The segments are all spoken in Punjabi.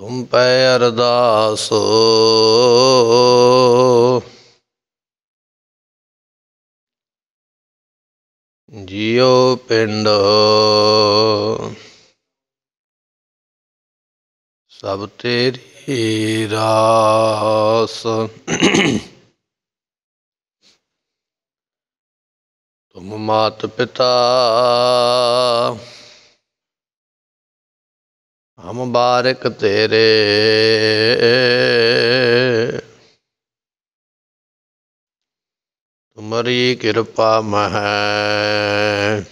ਤੁਮ ਪੈ ਅਰਦਾਸ ਜਿਉ ਪਿੰਡ ਸਭ ਤੇਰੀ ਰਾਸ ਤੁਮ ਮਾਤ ਪਿਤਾ ਹਮ ਬਾਰਕ ਤੇਰੇ ਤੁਮਰੀ ਕਿਰਪਾ ਮਹਿ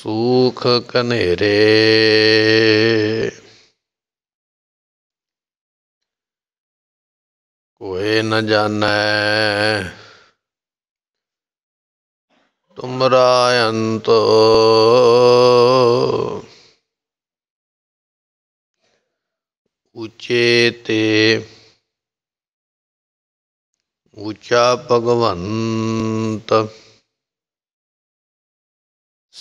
ਸੂਖ ਕਨੇਰੇ ਕੋਏ ਨ ਜਾਣੈ ਉਚੇ ਤੇ ਉਚਾ ਭਗਵੰਤ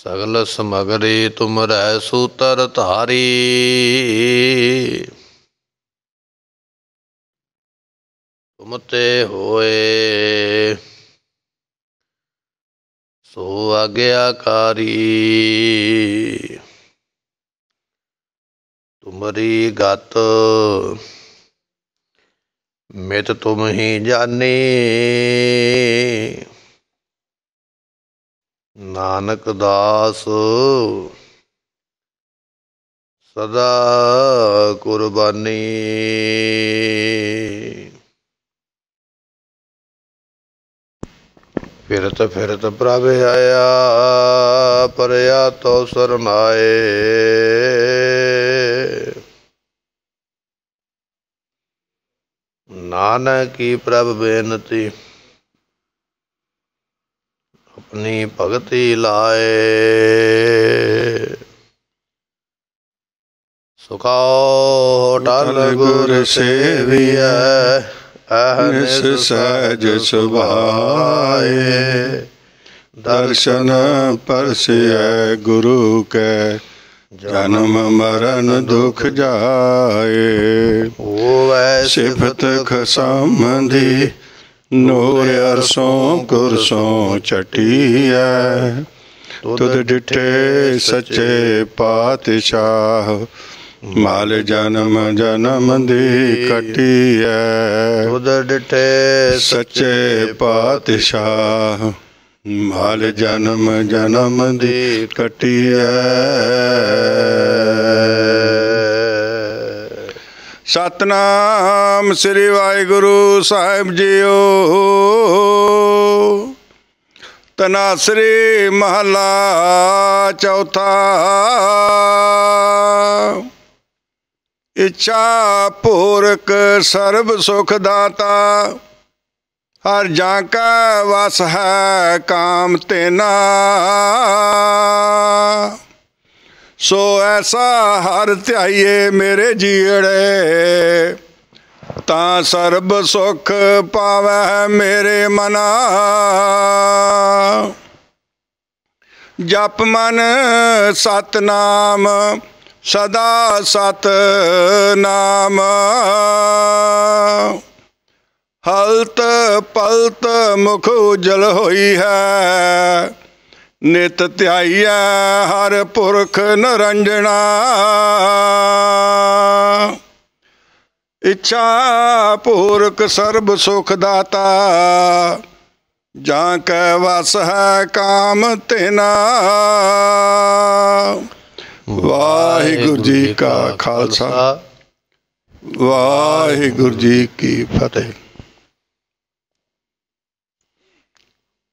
ਸਗਲ ਸਮਗਰੇ ਤੁਮਰੈ ਸੂਤਰ ਧਾਰੀ ਤੁਮਤੇ ਹੋਏ ਸੋ ਆਗਿਆਕਾਰੀ ਤੁਮਰੀ ਗਤ ਮੇਤ ਤੁਮ ਹੀ ਜਾਣੇ ਨਾਨਕ ਦਾਸ ਸਦਾ ਕੁਰਬਾਨੀ ਫਿਰਤ ਫਿਰਤ ਪ੍ਰਭ ਆਇਆ ਪਰਿਆ ਤੋ ਸਰਮਾਏ ਨਾਨਕ ਕੀ ਪ੍ਰਭ ਬੇਨਤੀ ਆਪਣੀ ਭਗਤੀ ਲਾਏ ਸੁਖਾਉ ਟਲ ਗੁਰ ਸੇਵੀਐ ਅਹਨਿਸ ਸਹਿਜ ਸੁਭਾਏ ਦਰਸ਼ਨ ਪਰਸਿਐ ਗੁਰੂ ਕੈ ਜਨਮ ਮਰਨ ਦੁਖ ਜਾਏ ਹੋਵੇ ਸਿਫਤ ਖਸਮਦੀ ਨੂਰ ਅਰਸੋਂ ਕੁਰਸੋਂ ਚਟੀਐ ਤੁਧ ਡਿਠੇ ਸੱਚੇ ਪਾਤਸ਼ਾਹ ਮਾਲ ਜਨਮ ਜਨਮ ਦੀ ਐ ਉਦਰ ਡਟੇ ਸੱਚੇ ਪਾਤਸ਼ਾਹ ਮਾਲ ਜਨਮ ਜਨਮ ਦੀ ਐ ਸਤਨਾਮ ਸ੍ਰੀ ਵਾਹਿਗੁਰੂ ਸਾਹਿਬ ਜੀਓ ਤਨਾਸਰੀ ਮਹਲਾ ਚੌਥਾ ਇੱਛਾ ਪੂਰਕ ਸਰਬ ਸੁਖ ਦਾਤਾ ਹਰ ਜਾਂ ਕਾ ਵਸ ਹੈ ਕਾਮ ਤੇਨਾ ਸੋ ਐਸਾ ਹਰ ਧਿਆਈਏ ਮੇਰੇ ਜੀੜੇ ਤਾਂ ਸਰਬ ਸੁਖ ਪਾਵੈ ਮੇਰੇ ਮਨਾ ਜਪ ਮਨ ਸਤਨਾਮ ਸਦਾ ਸਤ ਨਾਮ ਹਲਤ ਪਲਤ ਮੁਖ ਉਜਲ ਹੋਈ ਹੈ ਨਿਤ ਧਿਆਈਐ ਹਰ ਪੁਰਖ ਨਰੰਜਣਾ ਇੱਛਾ ਪੁਰਖ ਸਰਬ ਸੁਖ ਦਾਤਾ ਜਾਂ ਕੈ ਵਸ ਹੈ ਕਾਮ ਤੇਨਾ ਵਾਹਿਗੁਰੂ ਜੀ ਕਾ ਖਾਲਸਾ ਵਾਹਿਗੁਰੂ ਜੀ ਕੀ ਫਤਿਹ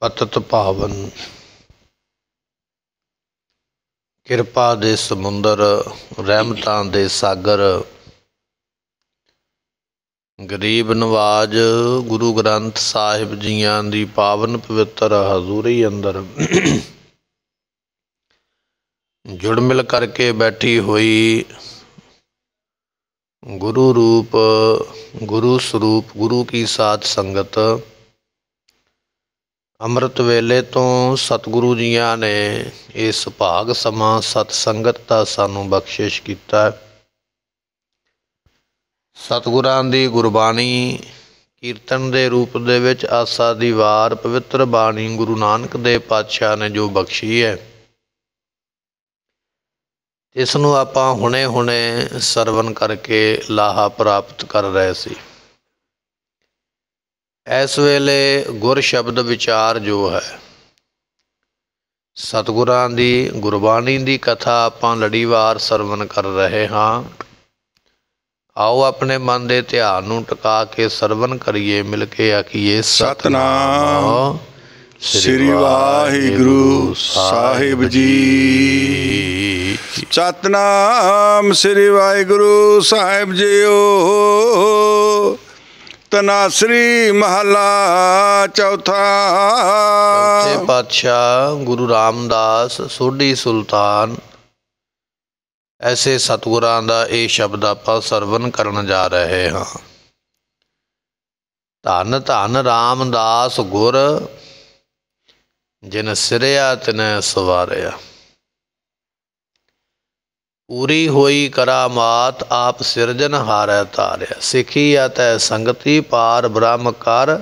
ਪਤਤ ਪਾਵਨ ਕਿਰਪਾ ਦੇ ਸਮੁੰਦਰ ਰਹਿਮਤਾਂ ਦੇ ਸਾਗਰ ਗਰੀਬ ਨਵਾਜ ਗੁਰੂ ਗ੍ਰੰਥ ਸਾਹਿਬ ਜੀਆਂ ਦੀ ਪਾਵਨ ਪਵਿੱਤਰ ਹਜ਼ੂਰੀ ਅੰਦਰ ਜੁੜ ਮਿਲ ਕਰਕੇ ਬੈਠੀ ਹੋਈ ਗੁਰੂ ਰੂਪ ਗੁਰੂ ਸਰੂਪ ਗੁਰੂ ਕੀ ਸਾਥ ਸੰਗਤ ਅੰਮ੍ਰਿਤ ਵੇਲੇ ਤੋਂ ਸਤਿਗੁਰੂ ਜੀਆਂ ਨੇ ਇਸ ਭਾਗ ਸਮਾਂ ਸਤ ਸੰਗਤ ਦਾ ਸਾਨੂੰ ਬਖਸ਼ਿਸ਼ ਕੀਤਾ ਸਤਿਗੁਰਾਂ ਦੀ ਗੁਰਬਾਣੀ ਕੀਰਤਨ ਦੇ ਰੂਪ ਦੇ ਵਿੱਚ ਆਸਾ ਦੀ ਵਾਰ ਪਵਿੱਤਰ ਬਾਣੀ ਗੁਰੂ ਨਾਨਕ ਦੇਵ ਪਾਤਸ਼ਾਹ ਨੇ ਜੋ ਬਖਸ਼ੀ ਹੈ ਇਸ ਨੂੰ ਆਪਾਂ ਹੁਣੇ-ਹੁਣੇ ਸਰਵਨ ਕਰਕੇ ਲਾਹਾ ਪ੍ਰਾਪਤ ਕਰ ਰਹੇ ਸੀ ਇਸ ਵੇਲੇ ਗੁਰ ਸ਼ਬਦ ਵਿਚਾਰ ਜੋ ਹੈ ਸਤਿਗੁਰਾਂ ਦੀ ਗੁਰਬਾਣੀ ਦੀ ਕਥਾ ਆਪਾਂ ਲੜੀਵਾਰ ਸਰਵਨ ਕਰ ਰਹੇ ਹਾਂ ਆਓ ਆਪਣੇ ਮਨ ਦੇ ਧਿਆਨ ਨੂੰ ਟਿਕਾ ਕੇ ਸਰਵਨ ਕਰੀਏ ਮਿਲ ਕੇ ਆਖੀਏ ਸਤਨਾਮ ਸ੍ਰੀ ਵਾਹਿਗੁਰੂ ਸਾਹਿਬ ਜੀ ਸਤਨਾਮ ਸ੍ਰੀ ਵਾਹਿਗੁਰੂ ਸਾਹਿਬ ਜੀਓ ਤਨਾਸਰੀ ਮਹਲਾ ਚੌਥਾ ਚੌਥੇ ਪਾਤਸ਼ਾਹ ਗੁਰੂ ਰਾਮਦਾਸ ਸੋਢੀ ਸੁਲਤਾਨ ਐਸੇ ਸਤਗੁਰਾਂ ਦਾ ਇਹ ਸ਼ਬਦ ਆਪਾਂ ਸਰਵਨ ਕਰਨ ਜਾ ਰਹੇ ਹਾਂ ਧੰਨ ਧੰਨ ਰਾਮਦਾਸ ਗੁਰ ਜਿਨ ਸਿਰਿਆ ਤਿਨੈ ਸਵਾਰਿਆ ਪੂਰੀ ਹੋਈ ਕਰਾਮਾਤ ਆਪ ਸਿਰਜਨ ਹਾਰੈ ਤਾਰਿਆ ਸਿੱਖੀ ਤੈ ਸੰਗਤੀ ਪਾਰ ਬ੍ਰਹਮ ਕਰ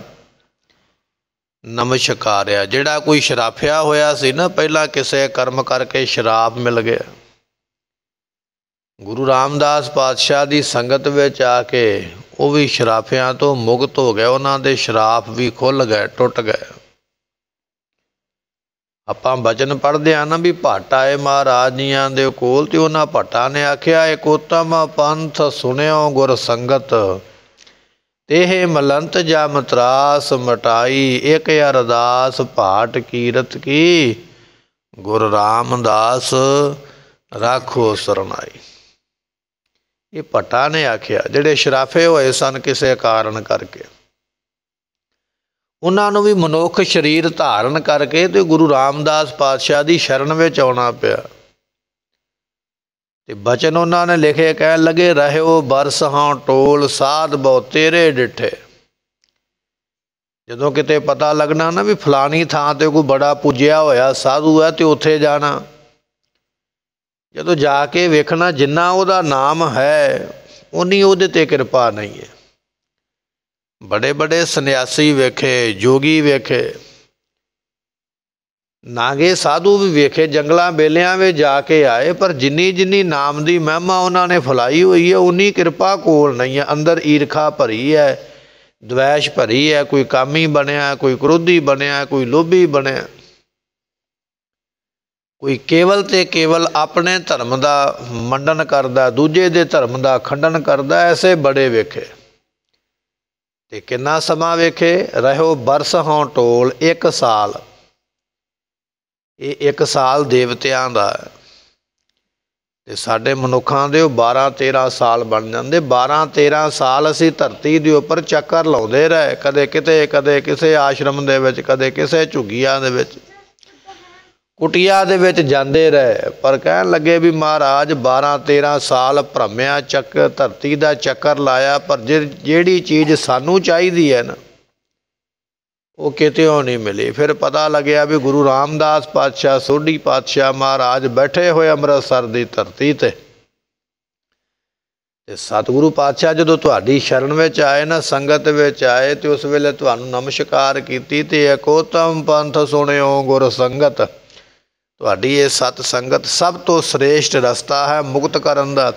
ਨਮਸ਼ਕਾਰਿਆ ਜਿਹੜਾ ਕੋਈ ਸ਼ਰਾਫਿਆ ਹੋਇਆ ਸੀ ਨਾ ਪਹਿਲਾਂ ਕਿਸੇ ਕਰਮ ਕਰਕੇ ਸ਼ਰਾਬ ਮਿਲ ਗਿਆ ਗੁਰੂ ਰਾਮਦਾਸ ਪਾਤਸ਼ਾਹ ਦੀ ਸੰਗਤ ਵਿੱਚ ਆ ਕੇ ਉਹ ਵੀ ਸ਼ਰਾਫਿਆਂ ਤੋਂ ਮੁਕਤ ਹੋ ਗਿਆ ਉਹਨਾਂ ਦੇ ਸ਼ਰਾਫ ਵੀ ਖੁੱਲ ਗਏ ਟੁੱਟ ਗਏ ਆਪਾਂ ਬਚਨ ਪੜਦੇ ਆ ਨਾ ਵੀ ਭਾਟਾ ਏ ਮਹਾਰਾਜ ਜੀਆਂ ਦੇ ਕੋਲ ਤੇ ਉਹਨਾਂ ਭਾਟਾ ਨੇ ਆਖਿਆ ਇੱਕ ਉਤਮ ਪੰਥ ਸੁਣਿਓ ਗੁਰ ਸੰਗਤ ਤੇਹ ਮਲੰਤ ਜਾ ਮਤਰਾਸ ਮਟਾਈ ਇੱਕ ਅਰਦਾਸ ਭਾਟ ਕੀਰਤ ਕੀ ਗੁਰ ਰਾਮਦਾਸ ਰਾਖੋ ਸਰਨਾਈ ਇਹ ਭਟਾ ਨੇ ਆਖਿਆ ਜਿਹੜੇ ਸ਼ਰਾਫੇ ਹੋਏ ਸਨ ਕਿਸੇ ਕਾਰਨ ਕਰਕੇ ਉਹਨਾਂ ਨੂੰ ਵੀ ਮਨੁੱਖ ਸਰੀਰ ਧਾਰਨ ਕਰਕੇ ਤੇ ਗੁਰੂ ਰਾਮਦਾਸ ਪਾਤਸ਼ਾਹ ਦੀ ਸ਼ਰਨ ਵਿੱਚ ਆਉਣਾ ਪਿਆ ਤੇ ਬਚਨ ਉਹਨਾਂ ਨੇ ਲਿਖੇ ਕਹਿਣ ਲਗੇ ਰਹਿਓ ਬਰਸ ਹਾਂ ਟੋਲ ਸਾਧ ਬਹੁ ਤੇਰੇ ਡਿਠੇ ਜਦੋਂ ਕਿਤੇ ਪਤਾ ਲੱਗਣਾ ਨਾ ਵੀ ਫਲਾਣੀ ਥਾਂ ਤੇ ਕੋਈ ਬੜਾ ਪੁੱਜਿਆ ਹੋਇਆ ਸਾਧੂ ਹੈ ਤੇ ਉੱਥੇ ਜਾਣਾ ਜਦੋਂ ਜਾ ਕੇ ਵੇਖਣਾ ਜਿੰਨਾ ਉਹਦਾ ਨਾਮ ਹੈ ਉਨੀ ਉਹਦੇ ਤੇ ਕਿਰਪਾ ਨਹੀਂ ਹੈ ਬੜੇ ਬੜੇ ਸੰਨਿਆਸੀ ਵੇਖੇ ਜੋਗੀ ਵੇਖੇ ਨਾਗੇ ਸਾਧੂ ਵੀ ਵੇਖੇ ਜੰਗਲਾਂ ਬੇਲਿਆਂ ਵਿੱਚ ਜਾ ਕੇ ਆਏ ਪਰ ਜਿੰਨੀ ਜਿੰਨੀ ਨਾਮ ਦੀ ਮਹਿਮਾ ਉਹਨਾਂ ਨੇ ਫਲਾਈ ਹੋਈ ਹੈ ਉਨੀ ਕਿਰਪਾ ਕੋਲ ਨਹੀਂ ਹੈ ਅੰਦਰ ਈਰਖਾ ਭਰੀ ਹੈ ਦਵੇਸ਼ ਭਰੀ ਹੈ ਕੋਈ ਕਾਮੀ ਬਣਿਆ ਕੋਈ ਕ੍ਰੋਧੀ ਬਣਿਆ ਕੋਈ ਲੋਭੀ ਬਣਿਆ ਕੋਈ ਕੇਵਲ ਤੇ ਕੇਵਲ ਆਪਣੇ ਧਰਮ ਦਾ ਮੰਡਨ ਕਰਦਾ ਦੂਜੇ ਦੇ ਧਰਮ ਦਾ ਖੰਡਨ ਕਰਦਾ ਐਸੇ ਬੜੇ ਵੇਖੇ ਤੇ ਕਿੰਨਾ ਸਮਾਂ ਵੇਖੇ ਰਹੋ ਬਰਸ ਹੋਂ ਟੋਲ 1 ਸਾਲ ਇਹ 1 ਸਾਲ ਦੇਵਤਿਆਂ ਦਾ ਤੇ ਸਾਡੇ ਮਨੁੱਖਾਂ ਦੇ ਉਹ 12 13 ਸਾਲ ਬਣ ਜਾਂਦੇ 12 13 ਸਾਲ ਅਸੀਂ ਧਰਤੀ ਦੇ ਉੱਪਰ ਚੱਕਰ ਲਾਉਂਦੇ ਰਹੇ ਕਦੇ ਕਿਤੇ ਕਦੇ ਕਿਸੇ ਆਸ਼ਰਮ ਦੇ ਵਿੱਚ ਕਦੇ ਕਿਸੇ ਝੁੱਗੀਆਂ ਦੇ ਵਿੱਚ ਕੁਟਿਆ ਦੇ ਵਿੱਚ ਜਾਂਦੇ ਰਹੇ ਪਰ ਕਹਿਣ ਲੱਗੇ ਵੀ ਮਹਾਰਾਜ 12 13 ਸਾਲ ਭ੍ਰਮਿਆ ਚੱਕ ਧਰਤੀ ਦਾ ਚੱਕਰ ਲਾਇਆ ਪਰ ਜਿਹੜੀ ਚੀਜ਼ ਸਾਨੂੰ ਚਾਹੀਦੀ ਹੈ ਨਾ ਉਹ ਕਿਤੇੋਂ ਨਹੀਂ ਮਿਲੀ ਫਿਰ ਪਤਾ ਲੱਗਿਆ ਵੀ ਗੁਰੂ ਰਾਮਦਾਸ ਪਾਤਸ਼ਾਹ ਸੋਢੀ ਪਾਤਸ਼ਾਹ ਮਹਾਰਾਜ ਬੈਠੇ ਹੋਏ ਅੰਮ੍ਰਿਤਸਰ ਦੀ ਧਰਤੀ ਤੇ ਤੇ ਸਤਿਗੁਰੂ ਪਾਤਸ਼ਾਹ ਜਦੋਂ ਤੁਹਾਡੀ ਸ਼ਰਨ ਵਿੱਚ ਆਏ ਨਾ ਸੰਗਤ ਵਿੱਚ ਆਏ ਤੇ ਉਸ ਵੇਲੇ ਤੁਹਾਨੂੰ ਨਮਸਕਾਰ ਕੀਤੀ ਤੇ ਏਕੋਤਮ ਪੰਥ ਸੁਣਿਓ ਗੁਰ ਸੰਗਤ ਤੁਹਾਡੀ ਇਹ ਸਤ ਸੰਗਤ ਸਭ ਤੋਂ ਸ੍ਰੇਸ਼ਟ ਰਸਤਾ ਹੈ ਮੁਕਤ ਕਰਨ ਦਾ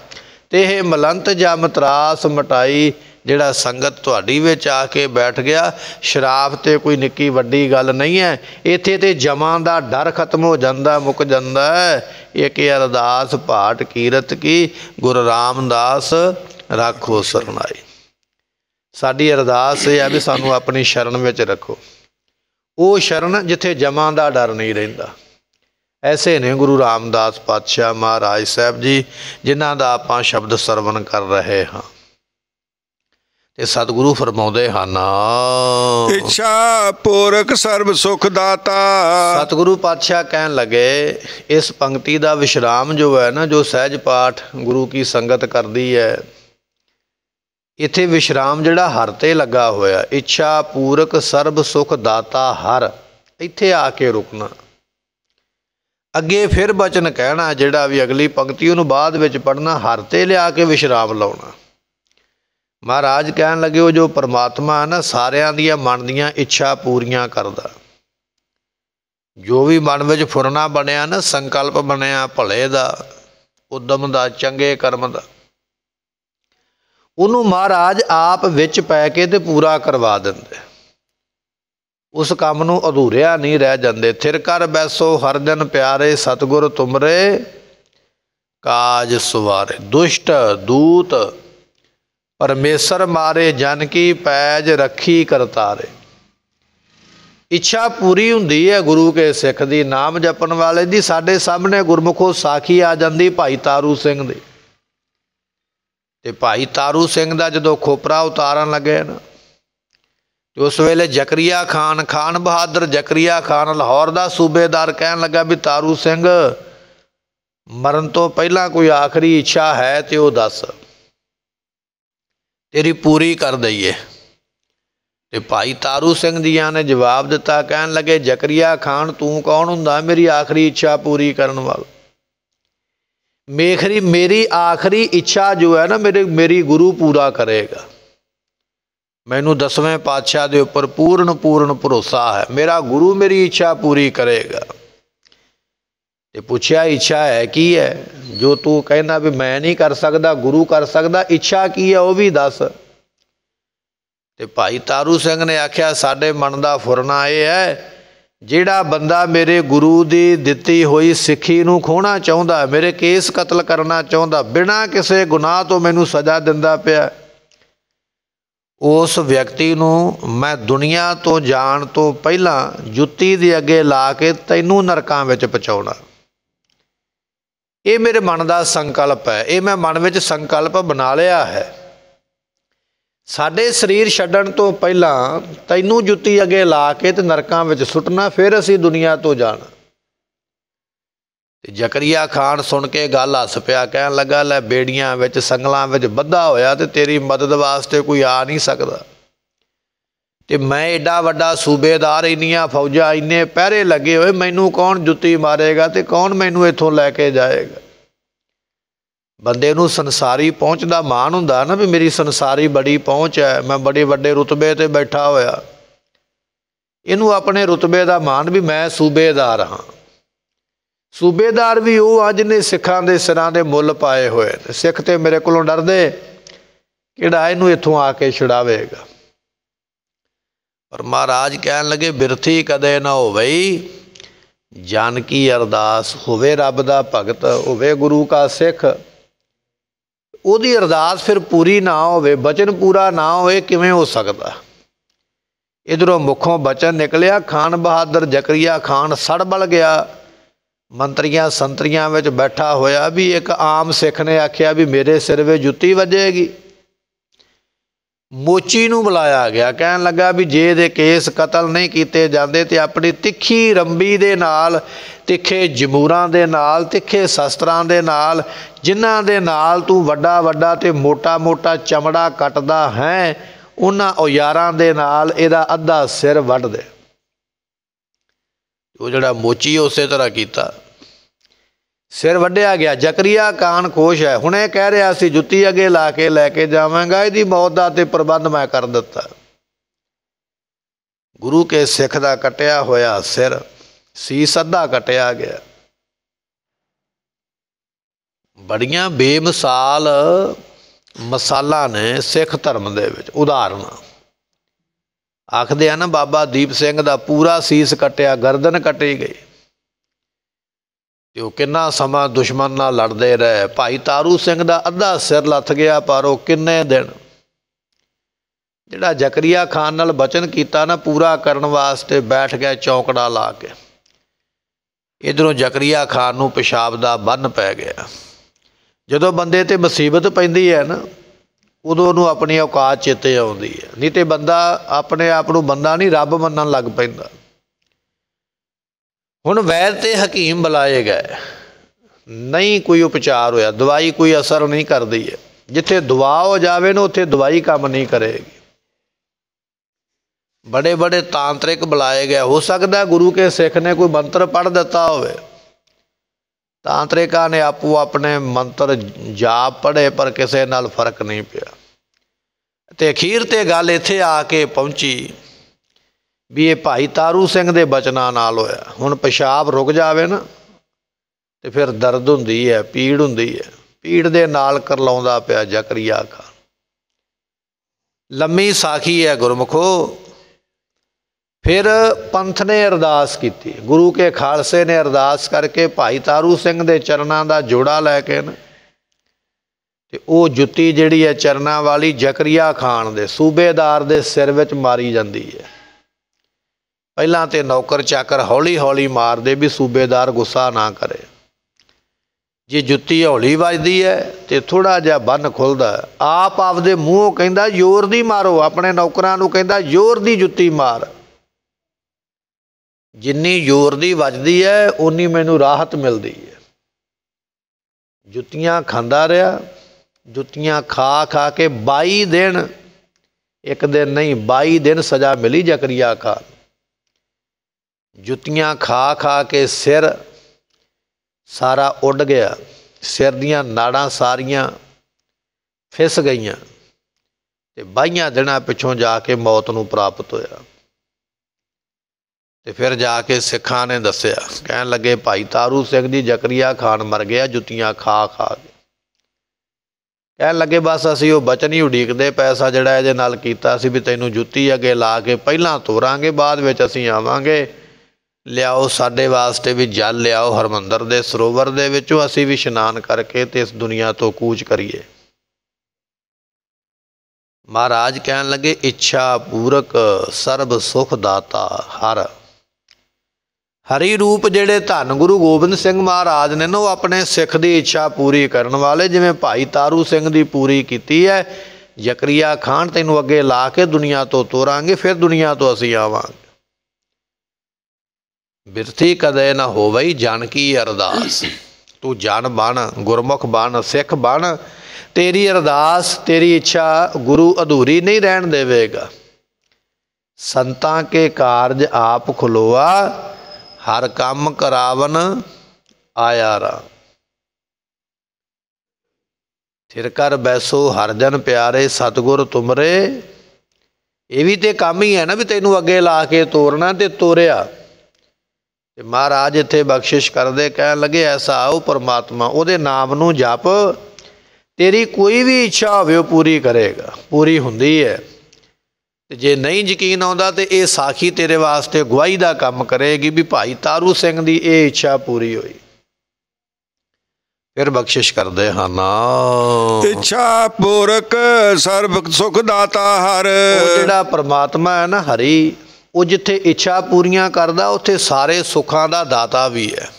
ਤੇ ਇਹ ਮਲੰਤ ਜਾਂ ਮਤਰਾਸ ਮਟਾਈ ਜਿਹੜਾ ਸੰਗਤ ਤੁਹਾਡੀ ਵਿੱਚ ਆ ਕੇ ਬੈਠ ਗਿਆ ਸ਼ਰਾਬ ਤੇ ਕੋਈ ਨਿੱਕੀ ਵੱਡੀ ਗੱਲ ਨਹੀਂ ਹੈ ਇੱਥੇ ਤੇ ਜਮਾਂ ਦਾ ਡਰ ਖਤਮ ਹੋ ਜਾਂਦਾ ਮੁੱਕ ਜਾਂਦਾ ਹੈ ਇੱਕ ਅਰਦਾਸ ਪਾਠ ਕੀਰਤ ਕੀ ਗੁਰੂ ਰਾਮਦਾਸ ਰੱਖੋ ਸਰਨਾਈ ਸਾਡੀ ਅਰਦਾਸ ਇਹ ਆ ਵੀ ਸਾਨੂੰ ਆਪਣੀ ਸ਼ਰਨ ਵਿੱਚ ਰੱਖੋ ਉਹ ਸ਼ਰਨ ਜਿੱਥੇ ਜਮਾਂ ਦਾ ਡਰ ਨਹੀਂ ਰਹਿੰਦਾ ਐਸੇ ਨੇ ਗੁਰੂ ਰਾਮਦਾਸ ਪਾਤਸ਼ਾਹ ਮਹਾਰਾਜ ਸਾਹਿਬ ਜੀ ਜਿਨ੍ਹਾਂ ਦਾ ਆਪਾਂ ਸ਼ਬਦ ਸਰਵਣ ਕਰ ਰਹੇ ਹਾਂ ਤੇ ਸਤਿਗੁਰੂ ਫਰਮਾਉਂਦੇ ਹਨ ਇੱਛਾ ਪੂਰਕ ਸਰਬ ਸੁਖ ਦਾਤਾ ਸਤਿਗੁਰੂ ਪਾਤਸ਼ਾਹ ਕਹਿਣ ਲੱਗੇ ਇਸ ਪੰਕਤੀ ਦਾ ਵਿਸ਼ਰਾਮ ਜੋ ਹੈ ਨਾ ਜੋ ਸਹਿਜ ਪਾਠ ਗੁਰੂ ਕੀ ਸੰਗਤ ਕਰਦੀ ਹੈ ਇੱਥੇ ਵਿਸ਼ਰਾਮ ਜਿਹੜਾ ਹਰ ਤੇ ਲੱਗਾ ਹੋਇਆ ਇੱਛਾ ਪੂਰਕ ਸਰਬ ਸੁਖ ਦਾਤਾ ਹਰ ਇੱਥੇ ਆ ਕੇ ਰੁਕਣਾ ਅੱਗੇ ਫਿਰ ਬਚਨ ਕਹਿਣਾ ਜਿਹੜਾ ਵੀ ਅਗਲੀ ਪੰਕਤੀ ਉਹਨੂੰ ਬਾਅਦ ਵਿੱਚ ਪੜਨਾ ਹਰ ਤੇ ਲਿਆ ਕੇ ਵਿਸ਼ਰਾਮ ਲਾਉਣਾ ਮਹਾਰਾਜ ਕਹਿਣ ਲੱਗੇ ਉਹ ਜੋ ਪਰਮਾਤਮਾ ਹੈ ਨਾ ਸਾਰਿਆਂ ਦੀਆਂ ਮਨ ਦੀਆਂ ਇੱਛਾ ਪੂਰੀਆਂ ਕਰਦਾ ਜੋ ਵੀ ਮਨ ਵਿੱਚ ਫੁਰਨਾ ਬਣਿਆ ਨਾ ਸੰਕਲਪ ਬਣਿਆ ਭਲੇ ਦਾ ਉਦਮ ਦਾ ਚੰਗੇ ਕਰਮ ਦਾ ਉਹਨੂੰ ਮਹਾਰਾਜ ਆਪ ਵਿੱਚ ਪੈ ਕੇ ਤੇ ਪੂਰਾ ਕਰਵਾ ਦਿੰਦੇ ਉਸ ਕੰਮ ਨੂੰ ਅਧੂਰਿਆ ਨਹੀਂ ਰਹਿ ਜਾਂਦੇ ਥਿਰ ਕਰ ਬੈਸੋ ਹਰ ਦਿਨ ਪਿਆਰੇ ਸਤਗੁਰ ਤੁਮਰੇ ਕਾਜ ਸਵਾਰੇ ਦੁਸ਼ਟ ਦੂਤ ਪਰਮੇਸ਼ਰ ਮਾਰੇ ਜਨ ਕੀ ਪੈਜ ਰੱਖੀ ਕਰਤਾਰੇ ਇੱਛਾ ਪੂਰੀ ਹੁੰਦੀ ਹੈ ਗੁਰੂ ਕੇ ਸਿੱਖ ਦੀ ਨਾਮ ਜਪਣ ਵਾਲੇ ਦੀ ਸਾਡੇ ਸਾਹਮਣੇ ਗੁਰਮੁਖੋ ਸਾਖੀ ਆ ਜਾਂਦੀ ਭਾਈ ਤਾਰੂ ਸਿੰਘ ਦੀ ਤੇ ਭਾਈ ਤਾਰੂ ਸਿੰਘ ਦਾ ਜਦੋਂ ਖੋਪਰਾ ਉਤਾਰਨ ਲੱਗੇ ਨਾ ਉਸ ਵੇਲੇ ਜ਼ਕਰੀਆ ਖਾਨ ਖਾਨ ਬਹਾਦਰ ਜ਼ਕਰੀਆ ਖਾਨ ਲਾਹੌਰ ਦਾ ਸੂਬੇਦਾਰ ਕਹਿਣ ਲੱਗਾ ਵੀ ਤਾਰੂ ਸਿੰਘ ਮਰਨ ਤੋਂ ਪਹਿਲਾਂ ਕੋਈ ਆਖਰੀ ਇੱਛਾ ਹੈ ਤੇ ਉਹ ਦੱਸ ਤੇਰੀ ਪੂਰੀ ਕਰ ਦਈਏ ਤੇ ਭਾਈ ਤਾਰੂ ਸਿੰਘ ਜੀਆਂ ਨੇ ਜਵਾਬ ਦਿੱਤਾ ਕਹਿਣ ਲੱਗੇ ਜ਼ਕਰੀਆ ਖਾਨ ਤੂੰ ਕੌਣ ਹੁੰਦਾ ਮੇਰੀ ਆਖਰੀ ਇੱਛਾ ਪੂਰੀ ਕਰਨ ਵਾਲਾ ਮੇਖਰੀ ਮੇਰੀ ਆਖਰੀ ਇੱਛਾ ਜੋ ਹੈ ਨਾ ਮੇਰੇ ਮੇਰੀ ਗੁਰੂ ਪੂਰਾ ਕਰੇਗਾ ਮੈਨੂੰ ਦਸਵੇਂ ਪਾਤਸ਼ਾਹ ਦੇ ਉੱਪਰ ਪੂਰਨ ਪੂਰਨ ਭਰੋਸਾ ਹੈ ਮੇਰਾ ਗੁਰੂ ਮੇਰੀ ਇੱਛਾ ਪੂਰੀ ਕਰੇਗਾ ਤੇ ਪੁੱਛਿਆ ਇੱਛਾ ਹੈ ਕੀ ਹੈ ਜੋ ਤੂੰ ਕਹਿੰਦਾ ਵੀ ਮੈਂ ਨਹੀਂ ਕਰ ਸਕਦਾ ਗੁਰੂ ਕਰ ਸਕਦਾ ਇੱਛਾ ਕੀ ਹੈ ਉਹ ਵੀ ਦੱਸ ਤੇ ਭਾਈ ਤਾਰੂ ਸਿੰਘ ਨੇ ਆਖਿਆ ਸਾਡੇ ਮਨ ਦਾ ਫੁਰਨਾ ਇਹ ਹੈ ਜਿਹੜਾ ਬੰਦਾ ਮੇਰੇ ਗੁਰੂ ਦੀ ਦਿੱਤੀ ਹੋਈ ਸਿੱਖੀ ਨੂੰ ਖੋਣਾ ਚਾਹੁੰਦਾ ਮੇਰੇ ਕੇਸ ਕਤਲ ਕਰਨਾ ਚਾਹੁੰਦਾ ਬਿਨਾਂ ਕਿਸੇ ਗੁਨਾਹ ਤੋਂ ਮੈਨੂੰ ਸਜ਼ਾ ਦਿੰਦਾ ਪਿਆ ਉਸ ਵਿਅਕਤੀ ਨੂੰ ਮੈਂ ਦੁਨੀਆ ਤੋਂ ਜਾਣ ਤੋਂ ਪਹਿਲਾਂ ਜੁੱਤੀ ਦੇ ਅੱਗੇ ਲਾ ਕੇ ਤੈਨੂੰ ਨਰਕਾਂ ਵਿੱਚ ਪਹੁੰਚਾਉਣਾ ਇਹ ਮੇਰੇ ਮਨ ਦਾ ਸੰਕਲਪ ਹੈ ਇਹ ਮੈਂ ਮਨ ਵਿੱਚ ਸੰਕਲਪ ਬਣਾ ਲਿਆ ਹੈ ਸਾਡੇ ਸਰੀਰ ਛੱਡਣ ਤੋਂ ਪਹਿਲਾਂ ਤੈਨੂੰ ਜੁੱਤੀ ਅੱਗੇ ਲਾ ਕੇ ਤੇ ਨਰਕਾਂ ਵਿੱਚ ਸੁੱਟਣਾ ਫਿਰ ਅਸੀਂ ਦੁਨੀਆ ਤੋਂ ਜਾਣਾ ਤੇ ਜ਼ਕਰੀਆ ਖਾਨ ਸੁਣ ਕੇ ਗੱਲ ਹੱਸ ਪਿਆ ਕਹਿਣ ਲੱਗਾ ਲੈ ਬੇੜੀਆਂ ਵਿੱਚ ਸੰਗਲਾਂ ਵਿੱਚ ਬੱਧਾ ਹੋਇਆ ਤੇ ਤੇਰੀ ਮਦਦ ਵਾਸਤੇ ਕੋਈ ਆ ਨਹੀਂ ਸਕਦਾ ਤੇ ਮੈਂ ਐਡਾ ਵੱਡਾ ਸੂਬੇਦਾਰ ਇੰਨੀਆਂ ਫੌਜਾਂ ਇੰਨੇ ਪਹਿਰੇ ਲੱਗੇ ਹੋਏ ਮੈਨੂੰ ਕੌਣ ਜੁੱਤੀ ਮਾਰੇਗਾ ਤੇ ਕੌਣ ਮੈਨੂੰ ਇੱਥੋਂ ਲੈ ਕੇ ਜਾਏਗਾ ਬੰਦੇ ਨੂੰ ਸੰਸਾਰੀ ਪਹੁੰਚ ਦਾ ਮਾਣ ਹੁੰਦਾ ਨਾ ਵੀ ਮੇਰੀ ਸੰਸਾਰੀ ਬੜੀ ਪਹੁੰਚ ਹੈ ਮੈਂ ਬੜੇ ਵੱਡੇ ਰੁਤਬੇ ਤੇ ਬੈਠਾ ਹੋਇਆ ਇਹਨੂੰ ਆਪਣੇ ਰੁਤਬੇ ਦਾ ਮਾਣ ਵੀ ਮੈਂ ਸੂਬੇਦਾਰ ਹਾਂ ਸੂਬੇਦਾਰ ਵੀ ਉਹ ਅੱਜ ਨੇ ਸਿੱਖਾਂ ਦੇ ਸਿਰਾਂ ਦੇ ਮੁੱਲ ਪਾਏ ਹੋਏ ਨੇ ਸਿੱਖ ਤੇ ਮੇਰੇ ਕੋਲੋਂ ਡਰਦੇ ਕਿਹੜਾ ਇਹਨੂੰ ਇੱਥੋਂ ਆ ਕੇ ਛੁਡਾਵੇਗਾ ਪਰ ਮਹਾਰਾਜ ਕਹਿਣ ਲੱਗੇ ਬਿਰਥੀ ਕਦੇ ਨਾ ਹੋਵਈ ਜਾਨਕੀ ਅਰਦਾਸ ਹੋਵੇ ਰੱਬ ਦਾ ਭਗਤ ਹੋਵੇ ਗੁਰੂ ਕਾ ਸਿੱਖ ਉਹਦੀ ਅਰਦਾਸ ਫਿਰ ਪੂਰੀ ਨਾ ਹੋਵੇ ਬਚਨ ਪੂਰਾ ਨਾ ਹੋਵੇ ਕਿਵੇਂ ਹੋ ਸਕਦਾ ਇਧਰੋਂ ਮੁਖੋਂ ਬਚਨ ਨਿਕਲਿਆ ਖਾਨ ਬਹਾਦਰ ਜ਼ਕਰੀਆ ਖਾਨ ਸੜ ਬਲ ਗਿਆ ਮੰਤਰੀਆਂ ਸੰਤਰੀਆਂ ਵਿੱਚ ਬੈਠਾ ਹੋਇਆ ਵੀ ਇੱਕ ਆਮ ਸਿੱਖ ਨੇ ਆਖਿਆ ਵੀ ਮੇਰੇ ਸਿਰ 'ਤੇ ਜੁੱਤੀ ਵੱਜੇਗੀ ਮੋਚੀ ਨੂੰ ਬੁਲਾਇਆ ਗਿਆ ਕਹਿਣ ਲੱਗਾ ਵੀ ਜੇ ਦੇ ਕੇਸ ਕਤਲ ਨਹੀਂ ਕੀਤੇ ਜਾਂਦੇ ਤੇ ਆਪਣੀ ਤਿੱਖੀ ਰੰਬੀ ਦੇ ਨਾਲ ਤਿੱਖੇ ਜਮੂਰਾਂ ਦੇ ਨਾਲ ਤਿੱਖੇ ਸ਼ਸਤਰਾਂ ਦੇ ਨਾਲ ਜਿਨ੍ਹਾਂ ਦੇ ਨਾਲ ਤੂੰ ਵੱਡਾ ਵੱਡਾ ਤੇ ਮੋਟਾ ਮੋਟਾ ਚਮੜਾ ਕੱਟਦਾ ਹੈ ਉਹਨਾਂ ਔਯਾਰਾਂ ਦੇ ਨਾਲ ਇਹਦਾ ਅੱਧਾ ਸਿਰ ਵੱਢ ਦੇ ਉਹ ਜਿਹੜਾ ਮੋਚੀ ਉਸੇ ਤਰ੍ਹਾਂ ਕੀਤਾ ਸਿਰ ਵੱਢਿਆ ਗਿਆ ਜ਼ਕਰੀਆ ਕਾਨ ਖੋਸ਼ ਹੈ ਹੁਣੇ ਕਹਿ ਰਿਹਾ ਸੀ ਜੁੱਤੀ ਅੱਗੇ ਲਾ ਕੇ ਲੈ ਕੇ ਜਾਵਾਂਗਾ ਇਹਦੀ ਮੌਤ ਦਾ ਤੇ ਪ੍ਰਬੰਧ ਮੈਂ ਕਰ ਦਿੱਤਾ ਗੁਰੂ ਕੇ ਸਿੱਖ ਦਾ ਕਟਿਆ ਹੋਇਆ ਸਿਰ ਸੀਸ ਅੱਧਾ ਕਟਿਆ ਗਿਆ ਬੜੀਆਂ ਬੇਮਿਸਾਲ ਮਸਾਲਾ ਨੇ ਸਿੱਖ ਧਰਮ ਦੇ ਵਿੱਚ ਉਦਾਹਰਨਾਂ ਆਖਦੇ ਆ ਨਾ ਬਾਬਾ ਦੀਪ ਸਿੰਘ ਦਾ ਪੂਰਾ ਸੀਸ ਕਟਿਆ ਗਰਦਨ ਕਟੀ ਗਈ ਤੇ ਉਹ ਕਿੰਨਾ ਸਮਾਂ ਦੁਸ਼ਮਣ ਨਾਲ ਲੜਦੇ ਰਹੇ ਭਾਈ ਤਾਰੂ ਸਿੰਘ ਦਾ ਅੱਧਾ ਸਿਰ ਲੱਥ ਗਿਆ ਪਰ ਉਹ ਕਿੰਨੇ ਦਿਨ ਜਿਹੜਾ ਜ਼ਕਰੀਆ ਖਾਨ ਨਾਲ ਬਚਨ ਕੀਤਾ ਨਾ ਪੂਰਾ ਕਰਨ ਵਾਸਤੇ ਬੈਠ ਗਿਆ ਚੌਕੜਾ ਲਾ ਕੇ ਇਧਰੋਂ ਜ਼ਕਰੀਆ ਖਾਨ ਨੂੰ ਪਿਸ਼ਾਬ ਦਾ ਬੰਨ ਪੈ ਗਿਆ ਜਦੋਂ ਬੰਦੇ ਤੇ ਮੁਸੀਬਤ ਪੈਂਦੀ ਹੈ ਨਾ ਉਦੋਂ ਉਹਨੂੰ ਆਪਣੀ ਔਕਾਤ ਚੇਤੇ ਆਉਂਦੀ ਹੈ ਨਹੀਂ ਤੇ ਬੰਦਾ ਆਪਣੇ ਆਪ ਨੂੰ ਬੰਦਾ ਨਹੀਂ ਰੱਬ ਮੰਨਣ ਲੱਗ ਪੈਂਦਾ ਹੁਣ ਵੈਦ ਤੇ ਹਕੀਮ ਬੁਲਾਏ ਗਏ ਨਹੀਂ ਕੋਈ ਉਪਚਾਰ ਹੋਇਆ ਦਵਾਈ ਕੋਈ ਅਸਰ ਨਹੀਂ ਕਰਦੀ ਹੈ ਜਿੱਥੇ ਦੁਆ ਹੋ ਜਾਵੇ ਨਾ ਉੱਥੇ ਦਵਾਈ ਕੰਮ ਨਹੀਂ ਕਰੇਗੀ بڑے بڑے ਤਾਂਤਰਿਕ ਬੁਲਾਏ ਗਏ ਹੋ ਸਕਦਾ ਗੁਰੂ ਕੇ ਸਿੱਖ ਨੇ ਕੋਈ ਮੰਤਰ ਪੜ੍ਹ ਦਿੱਤਾ ਹੋਵੇ ਤਾਂਤਰਿਕਾਂ ਨੇ ਆਪੂ ਆਪਣੇ ਮੰਤਰ ਜਾਪ ਪੜੇ ਪਰ ਕਿਸੇ ਨਾਲ ਫਰਕ ਨਹੀਂ ਪਿਆ ਤੇ ਅਖੀਰ ਤੇ ਗੱਲ ਇੱਥੇ ਆ ਕੇ ਪਹੁੰਚੀ ਵੀ ਇਹ ਭਾਈ ਤਾਰੂ ਸਿੰਘ ਦੇ ਬਚਨਾਂ ਨਾਲ ਹੋਇਆ ਹੁਣ ਪਿਸ਼ਾਬ ਰੁਕ ਜਾਵੇ ਨਾ ਤੇ ਫਿਰ ਦਰਦ ਹੁੰਦੀ ਹੈ ਪੀੜ ਹੁੰਦੀ ਹੈ ਪੀੜ ਦੇ ਨਾਲ ਕਰਲਾਉਂਦਾ ਪਿਆ ਜ਼ਕਰੀਆ ਖਾਨ ਲੰਮੀ ਸਾਖੀ ਹੈ ਗੁਰਮਖੋ ਫਿਰ ਪੰਥ ਨੇ ਅਰਦਾਸ ਕੀਤੀ ਗੁਰੂ ਕੇ ਖਾਲਸੇ ਨੇ ਅਰਦਾਸ ਕਰਕੇ ਭਾਈ ਤਾਰੂ ਸਿੰਘ ਦੇ ਚਰਨਾਂ ਦਾ ਜੋੜਾ ਲੈ ਕੇ ਨਾ ਤੇ ਉਹ ਜੁੱਤੀ ਜਿਹੜੀ ਹੈ ਚਰਨਾਂ ਵਾਲੀ ਜ਼ਕਰੀਆ ਖਾਨ ਦੇ ਸੂਬੇਦਾਰ ਦੇ ਸਿਰ ਵਿੱਚ ਮਾਰੀ ਜਾਂਦੀ ਹੈ ਪਹਿਲਾਂ ਤੇ ਨੌਕਰ ਚਾਕਰ ਹੌਲੀ-ਹੌਲੀ ਮਾਰਦੇ ਵੀ ਸੂਬੇਦਾਰ ਗੁੱਸਾ ਨਾ ਕਰੇ ਜੇ ਜੁੱਤੀ ਹੌਲੀ ਵੱਜਦੀ ਹੈ ਤੇ ਥੋੜਾ ਜਿਹਾ ਬੰਨ ਖੁੱਲਦਾ ਆਪ ਆਪਦੇ ਮੂੰਹੋਂ ਕਹਿੰਦਾ ਜ਼ੋਰ ਦੀ ਮਾਰੋ ਆਪਣੇ ਨੌਕਰਾਂ ਨੂੰ ਕਹਿੰਦਾ ਜ਼ੋਰ ਦੀ ਜੁੱਤੀ ਮਾਰ ਜਿੰਨੀ ਜ਼ੋਰ ਦੀ ਵੱਜਦੀ ਹੈ ਉਨੀ ਮੈਨੂੰ ਰਾਹਤ ਮਿਲਦੀ ਹੈ ਜੁੱਤੀਆਂ ਖਾਂਦਾ ਰਿਹਾ ਜੁੱਤੀਆਂ ਖਾ ਖਾ ਕੇ 22 ਦਿਨ ਇੱਕ ਦਿਨ ਨਹੀਂ 22 ਦਿਨ ਸਜ਼ਾ ਮਿਲੀ ਜ਼ਕਰੀਆ ਖਾਨ ਜੁੱਤੀਆਂ ਖਾ ਖਾ ਕੇ ਸਿਰ ਸਾਰਾ ਉੱਡ ਗਿਆ ਸਿਰ ਦੀਆਂ ਨਾੜਾਂ ਸਾਰੀਆਂ ਫਿਸ ਗਈਆਂ ਤੇ 22 ਦਿਨਾਂ ਪਿੱਛੋਂ ਜਾ ਕੇ ਮੌਤ ਨੂੰ ਪ੍ਰਾਪਤ ਹੋਇਆ ਤੇ ਫਿਰ ਜਾ ਕੇ ਸਿੱਖਾਂ ਨੇ ਦੱਸਿਆ ਕਹਿਣ ਲੱਗੇ ਭਾਈ ਤਾਰੂ ਸਿੰਘ ਜੀ ਜ਼ਕਰੀਆ ਖਾਨ ਮਰ ਗਿਆ ਜੁੱਤੀਆਂ ਖਾ ਖਾ ਕੇ ਕਹਿਣ ਲੱਗੇ ਬਸ ਅਸੀਂ ਉਹ ਬਚਨ ਹੀ ਉਡੀਕਦੇ ਪੈਸਾ ਜਿਹੜਾ ਇਹਦੇ ਨਾਲ ਕੀਤਾ ਸੀ ਵੀ ਤੈਨੂੰ ਜੁੱਤੀ ਅੱਗੇ ਲਾ ਕੇ ਪਹਿਲਾਂ ਤੋਰਾਂਗੇ ਬਾਅਦ ਵਿੱਚ ਅਸੀਂ ਆਵਾਂਗੇ ਲਿਆਓ ਸਾਡੇ ਵਾਸਤੇ ਵੀ ਜਲ ਲਿਆਓ ਹਰਮੰਦਰ ਦੇ ਸਰੋਵਰ ਦੇ ਵਿੱਚੋਂ ਅਸੀਂ ਵੀ ਇਸ਼ਨਾਨ ਕਰਕੇ ਤੇ ਇਸ ਦੁਨੀਆ ਤੋਂ ਕੂਚ ਕਰੀਏ ਮਹਾਰਾਜ ਕਹਿਣ ਲੱਗੇ ਇੱਛਾ ਪੂਰਕ ਸਰਬ ਸੁਖ ਦਾਤਾ ਹਰ ਹਰੀ ਰੂਪ ਜਿਹੜੇ ਧੰਨ ਗੁਰੂ ਗੋਬਿੰਦ ਸਿੰਘ ਮਹਾਰਾਜ ਨੇ ਉਹ ਆਪਣੇ ਸਿੱਖ ਦੀ ਇੱਛਾ ਪੂਰੀ ਕਰਨ ਵਾਲੇ ਜਿਵੇਂ ਭਾਈ ਤਾਰੂ ਸਿੰਘ ਦੀ ਪੂਰੀ ਕੀਤੀ ਹੈ ਜਕਰੀਆ ਖਾਨ ਤੈਨੂੰ ਅੱਗੇ ਲਾ ਕੇ ਦੁਨੀਆ ਤੋਂ ਤੋਰਾਂਗੇ ਫਿਰ ਦੁਨੀਆ ਤੋਂ ਅਸੀਂ ਆਵਾਂਗੇ ਬਿਰਥੀ ਕਦੇ ਨਾ ਹੋਵਈ ਜਨ ਕੀ ਅਰਦਾਸ ਤੂੰ ਜਨ ਬਣ ਗੁਰਮੁਖ ਬਣ ਸਿੱਖ ਬਣ ਤੇਰੀ ਅਰਦਾਸ ਤੇਰੀ ਇੱਛਾ ਗੁਰੂ ਅਧੂਰੀ ਨਹੀਂ ਰਹਿਣ ਦੇਵੇਗਾ ਸੰਤਾਂ ਕੇ ਕਾਰਜ ਆਪ ਖਲੋਆ ਹਰ ਕੰਮ ਕਰਾਵਨ ਆਇਆ ਰਾ ਥਿਰ ਕਰ ਬੈਸੋ ਹਰ ਜਨ ਪਿਆਰੇ ਸਤਗੁਰ ਤੁਮਰੇ ਇਹ ਵੀ ਤੇ ਕੰਮ ਹੀ ਹੈ ਨਾ ਵੀ ਤੈਨੂੰ ਅੱਗੇ ਲਾ ਕੇ ਤੋਰਨਾ ਤੇ ਤੋਰਿਆ ਤੇ ਮਹਾਰਾਜ ਇੱਥੇ ਬਖਸ਼ਿਸ਼ ਕਰਦੇ ਕਹਿਣ ਲੱਗੇ ਐਸਾ ਉਹ ਪਰਮਾਤਮਾ ਉਹਦੇ ਨਾਮ ਨੂੰ ਜਪ ਤੇਰੀ ਕੋਈ ਵੀ ਇੱਛਾ ਹੋਵੇ ਉਹ ਪੂਰੀ ਕਰੇਗਾ ਪੂਰੀ ਹੁੰਦੀ ਹੈ ਤੇ ਜੇ ਨਹੀਂ ਯਕੀਨ ਆਉਂਦਾ ਤੇ ਇਹ ਸਾਖੀ ਤੇਰੇ ਵਾਸਤੇ ਗਵਾਹੀ ਦਾ ਕੰਮ ਕਰੇਗੀ ਵੀ ਭਾਈ ਤਾਰੂ ਸਿੰਘ ਦੀ ਇਹ ਇੱਛਾ ਪੂਰੀ ਹੋਈ ਫਿਰ ਬਖਸ਼ਿਸ਼ ਕਰਦੇ ਹਨ ਇੱਛਾ ਪੂਰਕ ਸਰਬ ਸੁਖ ਦਾਤਾ ਹਰ ਜਿਹੜਾ ਪ੍ਰਮਾਤਮਾ ਹੈ ਨਾ ਹਰੀ ਉਹ ਜਿੱਥੇ ਇੱਛਾ ਪੂਰੀਆਂ ਕਰਦਾ ਉੱਥੇ ਸਾਰੇ ਸੁੱਖਾਂ ਦਾ ਦਾਤਾ ਵੀ ਹੈ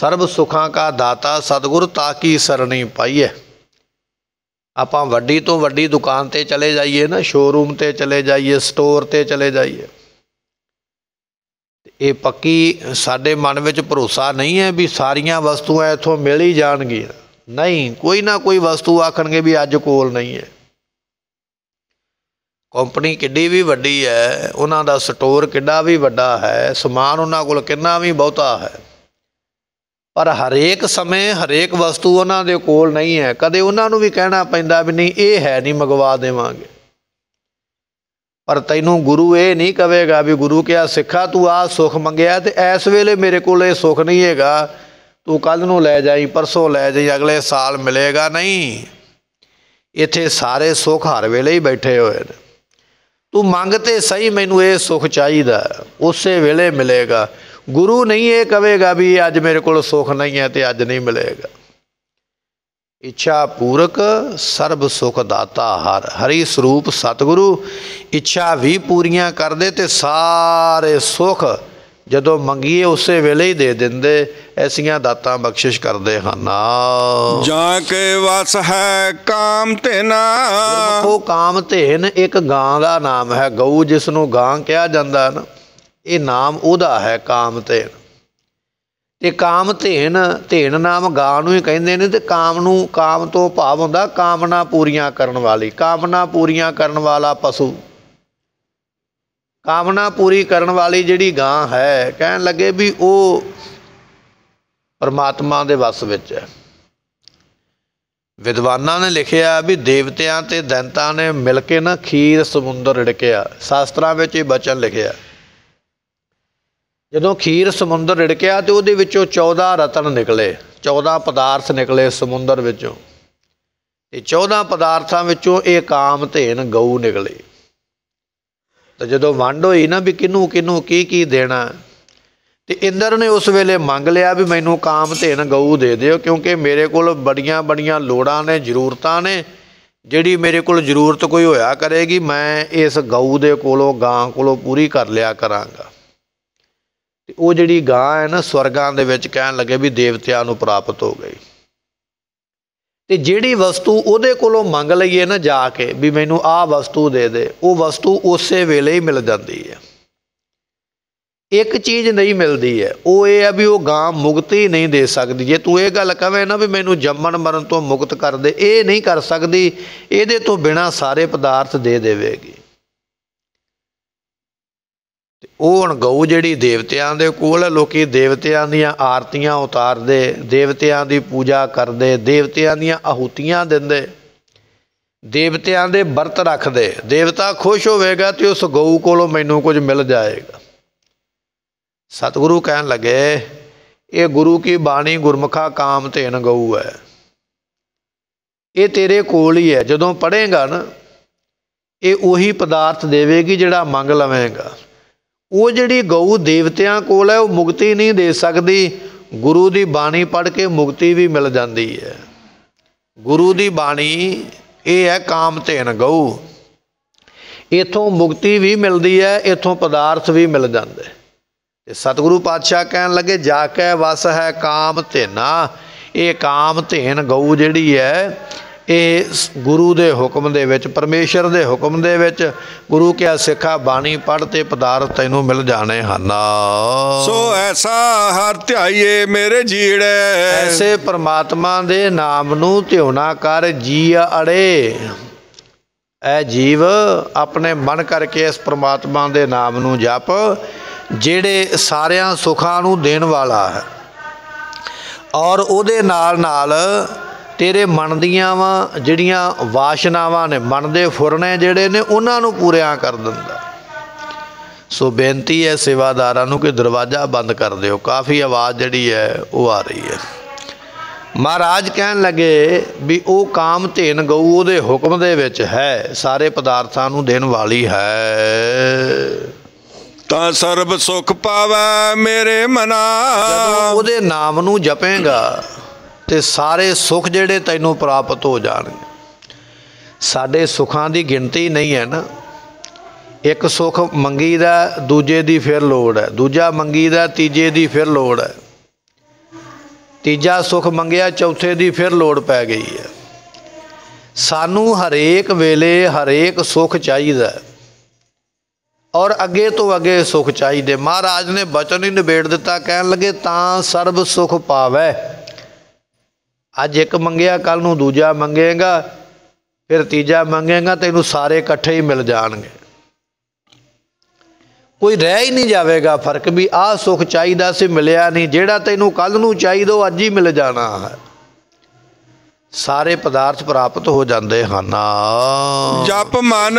ਸਰਬ ਸੁੱਖਾਂ ਦਾ ਦਾਤਾ ਸਤਿਗੁਰ ਤਾਂ ਕੀ ਸਰਣੀ ਪਾਈਏ ਆਪਾਂ ਵੱਡੀ ਤੋਂ ਵੱਡੀ ਦੁਕਾਨ ਤੇ ਚਲੇ ਜਾਈਏ ਨਾ ਸ਼ੋਰੂਮ ਤੇ ਚਲੇ ਜਾਈਏ ਸਟੋਰ ਤੇ ਚਲੇ ਜਾਈਏ ਇਹ ਪੱਕੀ ਸਾਡੇ ਮਨ ਵਿੱਚ ਭਰੋਸਾ ਨਹੀਂ ਹੈ ਵੀ ਸਾਰੀਆਂ ਵਸਤੂਆਂ ਇੱਥੋਂ ਮਿਲ ਹੀ ਜਾਣਗੀਆਂ ਨਹੀਂ ਕੋਈ ਨਾ ਕੋਈ ਵਸਤੂ ਆਖਣਗੇ ਵੀ ਅੱਜ ਕੋਲ ਨਹੀਂ ਹੈ ਕੰਪਨੀ ਕਿੱਡੀ ਵੀ ਵੱਡੀ ਹੈ ਉਹਨਾਂ ਦਾ ਸਟੋਰ ਕਿੱਡਾ ਵੀ ਵੱਡਾ ਹੈ ਸਮਾਨ ਉਹਨਾਂ ਕੋਲ ਕਿੰਨਾ ਵੀ ਬਹੁਤਾ ਹੈ ਪਰ ਹਰੇਕ ਸਮੇਂ ਹਰੇਕ ਵਸਤੂ ਉਹਨਾਂ ਦੇ ਕੋਲ ਨਹੀਂ ਹੈ ਕਦੇ ਉਹਨਾਂ ਨੂੰ ਵੀ ਕਹਿਣਾ ਪੈਂਦਾ ਵੀ ਨਹੀਂ ਇਹ ਹੈ ਨਹੀਂ ਮੰਗਵਾ ਦੇਵਾਂਗੇ ਪਰ ਤੈਨੂੰ ਗੁਰੂ ਇਹ ਨਹੀਂ ਕਹੇਗਾ ਵੀ ਗੁਰੂ ਕਿਹਾ ਸਿੱਖਾ ਤੂੰ ਆ ਸੁਖ ਮੰਗਿਆ ਤੇ ਇਸ ਵੇਲੇ ਮੇਰੇ ਕੋਲ ਇਹ ਸੁਖ ਨਹੀਂ ਹੈਗਾ ਤੂੰ ਕੱਲ ਨੂੰ ਲੈ ਜਾਈ ਪਰਸੋਂ ਲੈ ਜਾਈ ਅਗਲੇ ਸਾਲ ਮਿਲੇਗਾ ਨਹੀਂ ਇੱਥੇ ਸਾਰੇ ਸੁਖ ਹਰ ਵੇਲੇ ਹੀ ਬੈਠੇ ਹੋਏ ਨੇ ਤੂੰ ਮੰਗ ਤੇ ਸਹੀ ਮੈਨੂੰ ਇਹ ਸੁਖ ਚਾਹੀਦਾ ਉਸੇ ਵੇਲੇ ਮਿਲੇਗਾ ਗੁਰੂ ਨਹੀਂ ਇਹ ਕਹੇਗਾ ਵੀ ਅੱਜ ਮੇਰੇ ਕੋਲ ਸੁੱਖ ਨਹੀਂ ਹੈ ਤੇ ਅੱਜ ਨਹੀਂ ਮਿਲੇਗਾ ਇੱਛਾ ਪੂਰਕ ਸਰਬ ਸੁਖ ਦਾਤਾ ਹਰ ਹਰੀ ਸਰੂਪ ਸਤਿਗੁਰੂ ਇੱਛਾ ਵੀ ਪੂਰੀਆਂ ਕਰਦੇ ਤੇ ਸਾਰੇ ਸੁਖ ਜਦੋਂ ਮੰਗੀਏ ਉਸੇ ਵੇਲੇ ਹੀ ਦੇ ਦਿੰਦੇ ਐਸੀਆਂ ਦਾਤਾਂ ਬਖਸ਼ਿਸ਼ ਕਰਦੇ ਹਨ ਜਾਂ ਕੇ ਵਸ ਹੈ ਕਾਮ ਤੇਨਾ ਉਹ ਕਾਮ ਤੇਨ ਇੱਕ ਗਾਂ ਦਾ ਨਾਮ ਹੈ ਗਊ ਜਿਸ ਨੂੰ ਗਾਂ ਕਿਹਾ ਜਾਂਦਾ ਨਾ ਇਹ ਨਾਮ ਉਹਦਾ ਹੈ ਕਾਮਤੇਨ ਤੇ ਕਾਮਤੇਨ ਧੇਨ ਨਾਮ ਗਾ ਨੂੰ ਹੀ ਕਹਿੰਦੇ ਨੇ ਤੇ ਕਾਮ ਨੂੰ ਕਾਮ ਤੋਂ ਭਾਵ ਹੁੰਦਾ ਕਾਮਨਾ ਪੂਰੀਆਂ ਕਰਨ ਵਾਲੀ ਕਾਮਨਾ ਪੂਰੀਆਂ ਕਰਨ ਵਾਲਾ ਪਸ਼ੂ ਕਾਮਨਾ ਪੂਰੀ ਕਰਨ ਵਾਲੀ ਜਿਹੜੀ ਗਾਂ ਹੈ ਕਹਿਣ ਲੱਗੇ ਵੀ ਉਹ ਪਰਮਾਤਮਾ ਦੇ ਵਸ ਵਿੱਚ ਹੈ ਵਿਦਵਾਨਾਂ ਨੇ ਲਿਖਿਆ ਵੀ ਦੇਵਤਿਆਂ ਤੇ ਦੈਂਤਾਂ ਨੇ ਮਿਲ ਕੇ ਨਾ ਖੀਰ ਸਮੁੰਦਰ ੜਕਿਆ ਸ਼ਾਸਤਰਾਂ ਵਿੱਚ ਇਹ ਬਚਨ ਲਿਖਿਆ ਜਦੋਂ ਖੀਰ ਸਮੁੰਦਰ ਰਿੜਕਿਆ ਤੇ ਉਹਦੇ ਵਿੱਚੋਂ 14 ਰਤਨ ਨਿਕਲੇ 14 ਪਦਾਰਥ ਨਿਕਲੇ ਸਮੁੰਦਰ ਵਿੱਚੋਂ ਤੇ 14 ਪਦਾਰਥਾਂ ਵਿੱਚੋਂ ਇਹ ਕਾਮ ਧੇਨ ਗਊ ਨਿਕਲੇ ਤਾਂ ਜਦੋਂ ਵੰਡ ਹੋਈ ਨਾ ਵੀ ਕਿਨੂੰ ਕਿਨੂੰ ਕੀ ਕੀ ਦੇਣਾ ਤੇ ਇੰਦਰ ਨੇ ਉਸ ਵੇਲੇ ਮੰਗ ਲਿਆ ਵੀ ਮੈਨੂੰ ਕਾਮ ਧੇਨ ਗਊ ਦੇ ਦਿਓ ਕਿਉਂਕਿ ਮੇਰੇ ਕੋਲ ਬੜੀਆਂ ਬੜੀਆਂ ਲੋੜਾਂ ਨੇ ਜ਼ਰੂਰਤਾਂ ਨੇ ਜਿਹੜੀ ਮੇਰੇ ਕੋਲ ਜ਼ਰੂਰਤ ਕੋਈ ਹੋਇਆ ਕਰੇਗੀ ਮੈਂ ਇਸ ਗਊ ਦੇ ਕੋਲੋਂ ਗਾਂ ਕੋਲੋਂ ਪੂਰੀ ਕਰ ਲਿਆ ਕਰਾਂਗਾ ਉਹ ਜਿਹੜੀ ਗਾਂ ਹੈ ਨਾ ਸਵਰਗਾਂ ਦੇ ਵਿੱਚ ਕਹਿਣ ਲੱਗੇ ਵੀ ਦੇਵਤਿਆਂ ਨੂੰ ਪ੍ਰਾਪਤ ਹੋ ਗਈ ਤੇ ਜਿਹੜੀ ਵਸਤੂ ਉਹਦੇ ਕੋਲੋਂ ਮੰਗ ਲਈਏ ਨਾ ਜਾ ਕੇ ਵੀ ਮੈਨੂੰ ਆਹ ਵਸਤੂ ਦੇ ਦੇ ਉਹ ਵਸਤੂ ਉਸੇ ਵੇਲੇ ਹੀ ਮਿਲ ਜਾਂਦੀ ਹੈ ਇੱਕ ਚੀਜ਼ ਨਹੀਂ ਮਿਲਦੀ ਹੈ ਉਹ ਇਹ ਹੈ ਵੀ ਉਹ ਗਾਂ ਮੁਕਤੀ ਨਹੀਂ ਦੇ ਸਕਦੀ ਜੇ ਤੂੰ ਇਹ ਗੱਲ ਕਵੇਂ ਨਾ ਵੀ ਮੈਨੂੰ ਜੰਮਣ ਮਰਨ ਤੋਂ ਮੁਕਤ ਕਰ ਦੇ ਇਹ ਨਹੀਂ ਕਰ ਸਕਦੀ ਇਹਦੇ ਤੋਂ ਬਿਨਾ ਸਾਰੇ ਪਦਾਰਥ ਦੇ ਦੇਵੇਗੀ ਤੇ ਉਹ ਗਊ ਜਿਹੜੀ ਦੇਵਤਿਆਂ ਦੇ ਕੋਲ ਲੋਕੀ ਦੇਵਤਿਆਂ ਦੀਆਂ ਆਰਤੀਆਂ ਉਤਾਰਦੇ ਦੇਵਤਿਆਂ ਦੀ ਪੂਜਾ ਕਰਦੇ ਦੇਵਤਿਆਂ ਦੀਆਂ ਆਹੂਤੀਆਂ ਦਿੰਦੇ ਦੇਵਤਿਆਂ ਦੇ ਵਰਤ ਰੱਖਦੇ ਦੇਵਤਾ ਖੁਸ਼ ਹੋਵੇਗਾ ਤੇ ਉਸ ਗਊ ਕੋਲੋਂ ਮੈਨੂੰ ਕੁਝ ਮਿਲ ਜਾਏਗਾ ਸਤਿਗੁਰੂ ਕਹਿਣ ਲੱਗੇ ਇਹ ਗੁਰੂ ਕੀ ਬਾਣੀ ਗੁਰਮੁਖਾ ਕਾਮ ਧੇਨ ਗਊ ਹੈ ਇਹ ਤੇਰੇ ਕੋਲ ਹੀ ਹੈ ਜਦੋਂ ਪੜ੍ਹੇਗਾ ਨਾ ਇਹ ਉਹੀ ਪਦਾਰਥ ਦੇਵੇਗੀ ਜਿਹੜਾ ਮੰਗ ਲਵੇਂਗਾ ਉਹ ਜਿਹੜੀ ਗਊ ਦੇਵਤਿਆਂ ਕੋਲ ਹੈ ਉਹ ਮੁਕਤੀ ਨਹੀਂ ਦੇ ਸਕਦੀ ਗੁਰੂ ਦੀ ਬਾਣੀ ਪੜ੍ਹ ਕੇ ਮੁਕਤੀ ਵੀ ਮਿਲ ਜਾਂਦੀ ਹੈ ਗੁਰੂ ਦੀ ਬਾਣੀ ਇਹ ਹੈ ਕਾਮ ਧੇਨ ਗਊ ਇਥੋਂ ਮੁਕਤੀ ਵੀ ਮਿਲਦੀ ਹੈ ਇਥੋਂ ਪਦਾਰਥ ਵੀ ਮਿਲ ਜਾਂਦੇ ਤੇ ਸਤਿਗੁਰੂ ਪਾਤਸ਼ਾਹ ਕਹਿਣ ਲੱਗੇ ਜਾ ਕੇ ਵਸ ਹੈ ਕਾਮ ਧੇਨਾ ਇਹ ਕਾਮ ਧੇਨ ਗਊ ਜਿਹੜੀ ਹੈ ਇਹ ਗੁਰੂ ਦੇ ਹੁਕਮ ਦੇ ਵਿੱਚ ਪਰਮੇਸ਼ਰ ਦੇ ਹੁਕਮ ਦੇ ਵਿੱਚ ਗੁਰੂ ਕਿਆ ਸਿੱਖਾ ਬਾਣੀ ਪੜ੍ਹ ਤੇ ਪਦਾਰਥ ਤੈਨੂੰ ਮਿਲ ਜਾਣੇ ਹਨ ਸੋ ਐਸਾ ਹਰ ਧਿਆਈਏ ਮੇਰੇ ਜੀੜੇ ਐਸੇ ਪ੍ਰਮਾਤਮਾ ਦੇ ਨਾਮ ਨੂੰ ਧਿਉਣਾ ਕਰ ਜੀ ਅੜੇ ਐ ਜੀਵ ਆਪਣੇ ਮਨ ਕਰਕੇ ਇਸ ਪ੍ਰਮਾਤਮਾ ਦੇ ਨਾਮ ਨੂੰ ਜਪ ਜਿਹੜੇ ਸਾਰਿਆਂ ਸੁੱਖਾਂ ਨੂੰ ਦੇਣ ਵਾਲਾ ਹੈ ਔਰ ਉਹਦੇ ਨਾਲ ਨਾਲ ਤੇਰੇ ਮਨ ਦੀਆਂ ਵਾ ਜਿਹੜੀਆਂ ਵਾਸ਼ਨਾਵਾਂ ਨੇ ਮਨ ਦੇ ਫੁਰਨੇ ਜਿਹੜੇ ਨੇ ਉਹਨਾਂ ਨੂੰ ਪੂਰਿਆ ਕਰ ਦਿੰਦਾ ਸੋ ਬੇਨਤੀ ਹੈ ਸੇਵਾਦਾਰਾਂ ਨੂੰ ਕਿ ਦਰਵਾਜ਼ਾ ਬੰਦ ਕਰ ਦਿਓ ਕਾਫੀ ਆਵਾਜ਼ ਜਿਹੜੀ ਹੈ ਉਹ ਆ ਰਹੀ ਹੈ ਮਹਾਰਾਜ ਕਹਿਣ ਲੱਗੇ ਵੀ ਉਹ ਕਾਮ ਧੇਨ ਗਊ ਉਹਦੇ ਹੁਕਮ ਦੇ ਵਿੱਚ ਹੈ ਸਾਰੇ ਪਦਾਰਥਾਂ ਨੂੰ ਦੇਣ ਵਾਲੀ ਹੈ ਤਾਂ ਸਰਬ ਸੁਖ ਪਾਵੇ ਮੇਰੇ ਮਨਾ ਜਦੋਂ ਉਹਦੇ ਨਾਮ ਨੂੰ ਜਪੇਗਾ ਤੇ ਸਾਰੇ ਸੁੱਖ ਜਿਹੜੇ ਤੈਨੂੰ ਪ੍ਰਾਪਤ ਹੋ ਜਾਣਗੇ ਸਾਡੇ ਸੁੱਖਾਂ ਦੀ ਗਿਣਤੀ ਨਹੀਂ ਹੈ ਨਾ ਇੱਕ ਸੁੱਖ ਮੰਗੀਦਾ ਦੂਜੇ ਦੀ ਫਿਰ ਲੋੜ ਹੈ ਦੂਜਾ ਮੰਗੀਦਾ ਤੀਜੇ ਦੀ ਫਿਰ ਲੋੜ ਹੈ ਤੀਜਾ ਸੁੱਖ ਮੰਗਿਆ ਚੌਥੇ ਦੀ ਫਿਰ ਲੋੜ ਪੈ ਗਈ ਹੈ ਸਾਨੂੰ ਹਰੇਕ ਵੇਲੇ ਹਰੇਕ ਸੁੱਖ ਚਾਹੀਦਾ ਔਰ ਅੱਗੇ ਤੋਂ ਅੱਗੇ ਸੁੱਖ ਚਾਹੀਦੇ ਮਹਾਰਾਜ ਨੇ ਬਚਨ ਹੀ ਨਿਬੇੜ ਦਿੱਤਾ ਕਹਿਣ ਲੱਗੇ ਤਾਂ ਸਰਬ ਸੁਖ ਪਾਵੇ ਅੱਜ ਇੱਕ ਮੰਗਿਆ ਕੱਲ ਨੂੰ ਦੂਜਾ ਮੰਗੇਗਾ ਫਿਰ ਤੀਜਾ ਮੰਗੇਗਾ ਤੈਨੂੰ ਸਾਰੇ ਇਕੱਠੇ ਹੀ ਮਿਲ ਜਾਣਗੇ ਕੋਈ ਰਹਿ ਹੀ ਨਹੀਂ ਜਾਵੇਗਾ ਫਰਕ ਵੀ ਆਹ ਸੁਖ ਚਾਹੀਦਾ ਸੀ ਮਿਲਿਆ ਨਹੀਂ ਜਿਹੜਾ ਤੈਨੂੰ ਕੱਲ ਨੂੰ ਚਾਹੀਦਾ ਉਹ ਅੱਜ ਹੀ ਮਿਲ ਜਾਣਾ ਹੈ ਸਾਰੇ ਪਦਾਰਥ ਪ੍ਰਾਪਤ ਹੋ ਜਾਂਦੇ ਹਨ ਜਪ ਮਨ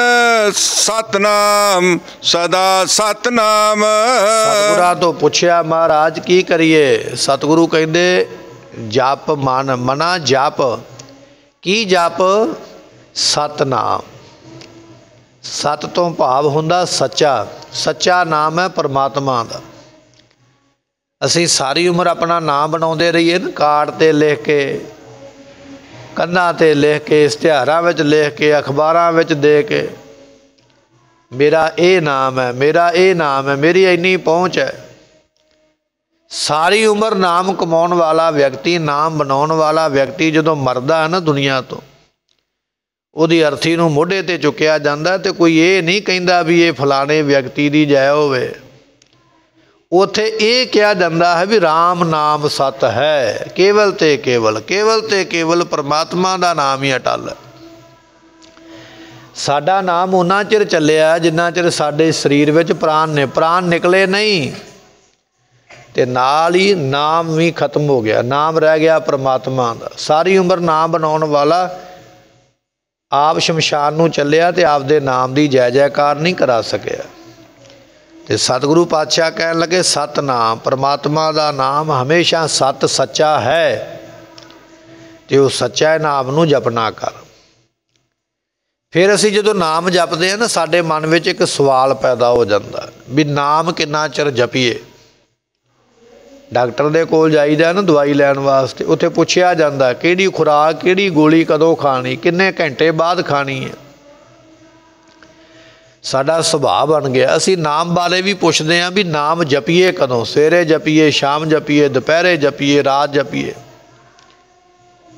ਸਤਨਾਮ ਸਦਾ ਸਤਨਾਮ ਸਤਿਗੁਰਾਂ ਤੋਂ ਪੁੱਛਿਆ ਮਹਾਰਾਜ ਕੀ ਕਰੀਏ ਸਤਗੁਰੂ ਕਹਿੰਦੇ ਜਪ ਮਨ ਮਨਾ ਜਪ ਕੀ ਜਪ ਸਤਨਾਮ ਸਤ ਤੋਂ ਭਾਵ ਹੁੰਦਾ ਸੱਚਾ ਸੱਚਾ ਨਾਮ ਹੈ ਪਰਮਾਤਮਾ ਦਾ ਅਸੀਂ ਸਾਰੀ ਉਮਰ ਆਪਣਾ ਨਾਮ ਬਣਾਉਂਦੇ ਰਹੀਏ ਨਾ ਕਾਰਡ ਤੇ ਲਿਖ ਕੇ ਕੰਨਾਂ ਤੇ ਲਿਖ ਕੇ ਇਸ਼ਤਿਹਾਰਾਂ ਵਿੱਚ ਲਿਖ ਕੇ ਅਖਬਾਰਾਂ ਵਿੱਚ ਦੇ ਕੇ ਮੇਰਾ ਇਹ ਨਾਮ ਹੈ ਮੇਰਾ ਇਹ ਨਾਮ ਹੈ ਮੇਰੀ ਇੰਨੀ ਪਹੁੰਚ ਹੈ ਸਾਰੀ ਉਮਰ ਨਾਮ ਕਮਾਉਣ ਵਾਲਾ ਵਿਅਕਤੀ ਨਾਮ ਬਣਾਉਣ ਵਾਲਾ ਵਿਅਕਤੀ ਜਦੋਂ ਮਰਦਾ ਹੈ ਨਾ ਦੁਨੀਆ ਤੋਂ ਉਹਦੀ ਅਰਥੀ ਨੂੰ ਮੋਢੇ ਤੇ ਚੁੱਕਿਆ ਜਾਂਦਾ ਤੇ ਕੋਈ ਇਹ ਨਹੀਂ ਕਹਿੰਦਾ ਵੀ ਇਹ ਫਲਾਣੇ ਵਿਅਕਤੀ ਦੀ ਜੈ ਹੋਵੇ ਉਥੇ ਇਹ ਕਿਹਾ ਜਾਂਦਾ ਹੈ ਵੀ RAM ਨਾਮ ਸਤ ਹੈ ਕੇਵਲ ਤੇ ਕੇਵਲ ਕੇਵਲ ਤੇ ਕੇਵਲ ਪਰਮਾਤਮਾ ਦਾ ਨਾਮ ਹੀ ਅਟਲ ਹੈ ਸਾਡਾ ਨਾਮ ਉਹਨਾਂ ਚਿਰ ਚੱਲਿਆ ਜਿੰਨਾ ਚਿਰ ਸਾਡੇ ਸਰੀਰ ਵਿੱਚ ਪ੍ਰਾਣ ਨੇ ਪ੍ਰਾਣ ਨਿਕਲੇ ਨਹੀਂ ਤੇ ਨਾਲ ਹੀ ਨਾਮ ਵੀ ਖਤਮ ਹੋ ਗਿਆ ਨਾਮ ਰਹਿ ਗਿਆ ਪ੍ਰਮਾਤਮਾ ਦਾ ਸਾਰੀ ਉਮਰ ਨਾਮ ਬਣਾਉਣ ਵਾਲਾ ਆਪ ਸ਼ਮਸ਼ਾਨ ਨੂੰ ਚੱਲਿਆ ਤੇ ਆਪ ਦੇ ਨਾਮ ਦੀ ਜੈ ਜੈਕਾਰ ਨਹੀਂ ਕਰਾ ਸਕਿਆ ਤੇ ਸਤਿਗੁਰੂ ਪਾਤਸ਼ਾਹ ਕਹਿਣ ਲੱਗੇ ਸਤ ਨਾਮ ਪ੍ਰਮਾਤਮਾ ਦਾ ਨਾਮ ਹਮੇਸ਼ਾ ਸਤ ਸੱਚਾ ਹੈ ਤੇ ਉਹ ਸੱਚਾ ਨਾਮ ਨੂੰ ਜਪਨਾ ਕਰ ਫਿਰ ਅਸੀਂ ਜਦੋਂ ਨਾਮ ਜਪਦੇ ਆ ਨਾ ਸਾਡੇ ਮਨ ਵਿੱਚ ਇੱਕ ਸਵਾਲ ਪੈਦਾ ਹੋ ਜਾਂਦਾ ਵੀ ਨਾਮ ਕਿੰਨਾ ਚਿਰ ਜਪੀਏ ਡਾਕਟਰ ਦੇ ਕੋਲ ਜਾਈਦਾ ਨਾ ਦਵਾਈ ਲੈਣ ਵਾਸਤੇ ਉੱਥੇ ਪੁੱਛਿਆ ਜਾਂਦਾ ਕਿਹੜੀ ਖੁਰਾਕ ਕਿਹੜੀ ਗੋਲੀ ਕਦੋਂ ਖਾਣੀ ਕਿੰਨੇ ਘੰਟੇ ਬਾਅਦ ਖਾਣੀ ਹੈ ਸਾਡਾ ਸੁਭਾਅ ਬਣ ਗਿਆ ਅਸੀਂ ਨਾਮ ਵਾਲੇ ਵੀ ਪੁੱਛਦੇ ਆਂ ਵੀ ਨਾਮ ਜਪੀਏ ਕਦੋਂ ਸਵੇਰੇ ਜਪੀਏ ਸ਼ਾਮ ਜਪੀਏ ਦੁਪਹਿਰੇ ਜਪੀਏ ਰਾਤ ਜਪੀਏ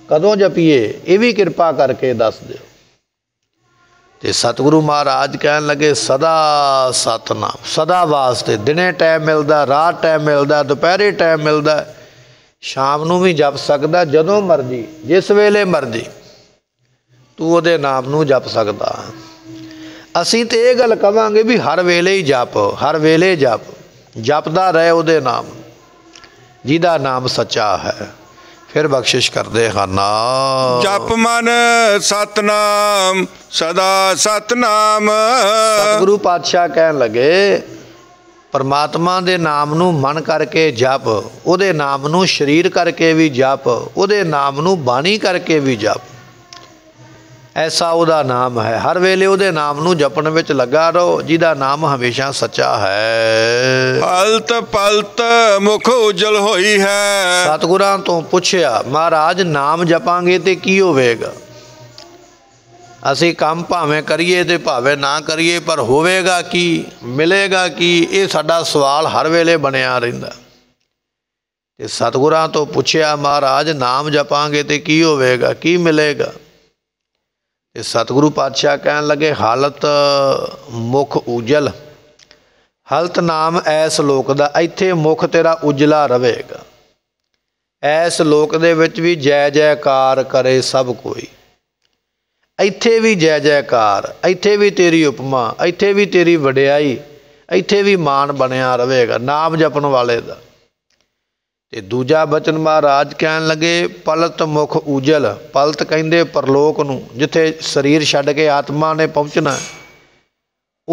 ਕਦੋਂ ਜਪੀਏ ਇਹ ਵੀ ਕਿਰਪਾ ਕਰਕੇ ਦੱਸ ਦਿਓ ਤੇ ਸਤਿਗੁਰੂ ਮਹਾਰਾਜ ਕਹਿਣ ਲੱਗੇ ਸਦਾ ਸਤਨਾਮ ਸਦਾ ਵਾਸਤੇ ਦਿਨੇ ਟਾਈਮ ਮਿਲਦਾ ਰਾਤ ਟਾਈਮ ਮਿਲਦਾ ਦੁਪਹਿਰੇ ਟਾਈਮ ਮਿਲਦਾ ਸ਼ਾਮ ਨੂੰ ਵੀ ਜਪ ਸਕਦਾ ਜਦੋਂ ਮਰਜੀ ਜਿਸ ਵੇਲੇ ਮਰਜੀ ਤੂੰ ਉਹਦੇ ਨਾਮ ਨੂੰ ਜਪ ਸਕਦਾ ਅਸੀਂ ਤੇ ਇਹ ਗੱਲ ਕਵਾਂਗੇ ਵੀ ਹਰ ਵੇਲੇ ਹੀ ਜਪ ਹਰ ਵੇਲੇ ਜਪ ਜਪਦਾ ਰਹੇ ਉਹਦੇ ਨਾਮ ਜਿਹਦਾ ਨਾਮ ਸੱਚਾ ਹੈ ਫਿਰ ਬਖਸ਼ਿਸ਼ ਕਰਦੇ ਹਨ ਜਪ ਮਨ ਸਤਨਾਮ ਸਦਾ ਸਤਨਾਮ ਸਤਿਗੁਰੂ ਪਾਤਸ਼ਾਹ ਕਹਿਣ ਲੱਗੇ ਪਰਮਾਤਮਾ ਦੇ ਨਾਮ ਨੂੰ ਮਨ ਕਰਕੇ ਜਪ ਉਹਦੇ ਨਾਮ ਨੂੰ ਸਰੀਰ ਕਰਕੇ ਵੀ ਜਪ ਉਹਦੇ ਨਾਮ ਨੂੰ ਬਾਣੀ ਕਰਕੇ ਵੀ ਜਪ ਐਸਾ ਉਹਦਾ ਨਾਮ ਹੈ ਹਰ ਵੇਲੇ ਉਹਦੇ ਨਾਮ ਨੂੰ ਜਪਣ ਵਿੱਚ ਲੱਗਾ ਰਹੋ ਜਿਹਦਾ ਨਾਮ ਹਮੇਸ਼ਾ ਸੱਚਾ ਹੈ ਪਲਤ ਪਲਤ ਮੁਖ ਉਜਲ ਹੋਈ ਹੈ ਸਤਗੁਰਾਂ ਤੋਂ ਪੁੱਛਿਆ ਮਹਾਰਾਜ ਨਾਮ ਜਪਾਂਗੇ ਤੇ ਕੀ ਹੋਵੇਗਾ ਅਸੀਂ ਕੰਮ ਭਾਵੇਂ ਕਰੀਏ ਤੇ ਭਾਵੇਂ ਨਾ ਕਰੀਏ ਪਰ ਹੋਵੇਗਾ ਕੀ ਮਿਲੇਗਾ ਕੀ ਇਹ ਸਾਡਾ ਸਵਾਲ ਹਰ ਵੇਲੇ ਬਣਿਆ ਰਹਿੰਦਾ ਤੇ ਸਤਗੁਰਾਂ ਤੋਂ ਪੁੱਛਿਆ ਮਹਾਰਾਜ ਨਾਮ ਜਪਾਂਗੇ ਤੇ ਕੀ ਹੋਵੇਗਾ ਕੀ ਮਿਲੇਗਾ ਇਹ ਸਤਿਗੁਰੂ ਪਾਤਸ਼ਾਹ ਕਹਿਣ ਲੱਗੇ ਹਾਲਤ ਮੁਖ ਉਜਲ ਹਲਤ ਨਾਮ ਐਸ ਲੋਕ ਦਾ ਇੱਥੇ ਮੁਖ ਤੇਰਾ ਉਜਲਾ ਰਹੇਗਾ ਐਸ ਲੋਕ ਦੇ ਵਿੱਚ ਵੀ ਜੈ ਜੈਕਾਰ ਕਰੇ ਸਭ ਕੋਈ ਇੱਥੇ ਵੀ ਜੈ ਜੈਕਾਰ ਇੱਥੇ ਵੀ ਤੇਰੀ ਉਪਮਾ ਇੱਥੇ ਵੀ ਤੇਰੀ ਵਡਿਆਈ ਇੱਥੇ ਵੀ ਮਾਣ ਬਣਿਆ ਰਹੇਗਾ ਨਾਮ ਜਪਣ ਵਾਲੇ ਦਾ ਤੇ ਦੂਜਾ ਬਚਨ ਮਹਾਰਾਜ ਕਹਿਣ ਲੱਗੇ ਪਲਤ ਮੁਖ ਉਜਲ ਪਲਤ ਕਹਿੰਦੇ ਪਰਲੋਕ ਨੂੰ ਜਿੱਥੇ ਸਰੀਰ ਛੱਡ ਕੇ ਆਤਮਾ ਨੇ ਪਹੁੰਚਣਾ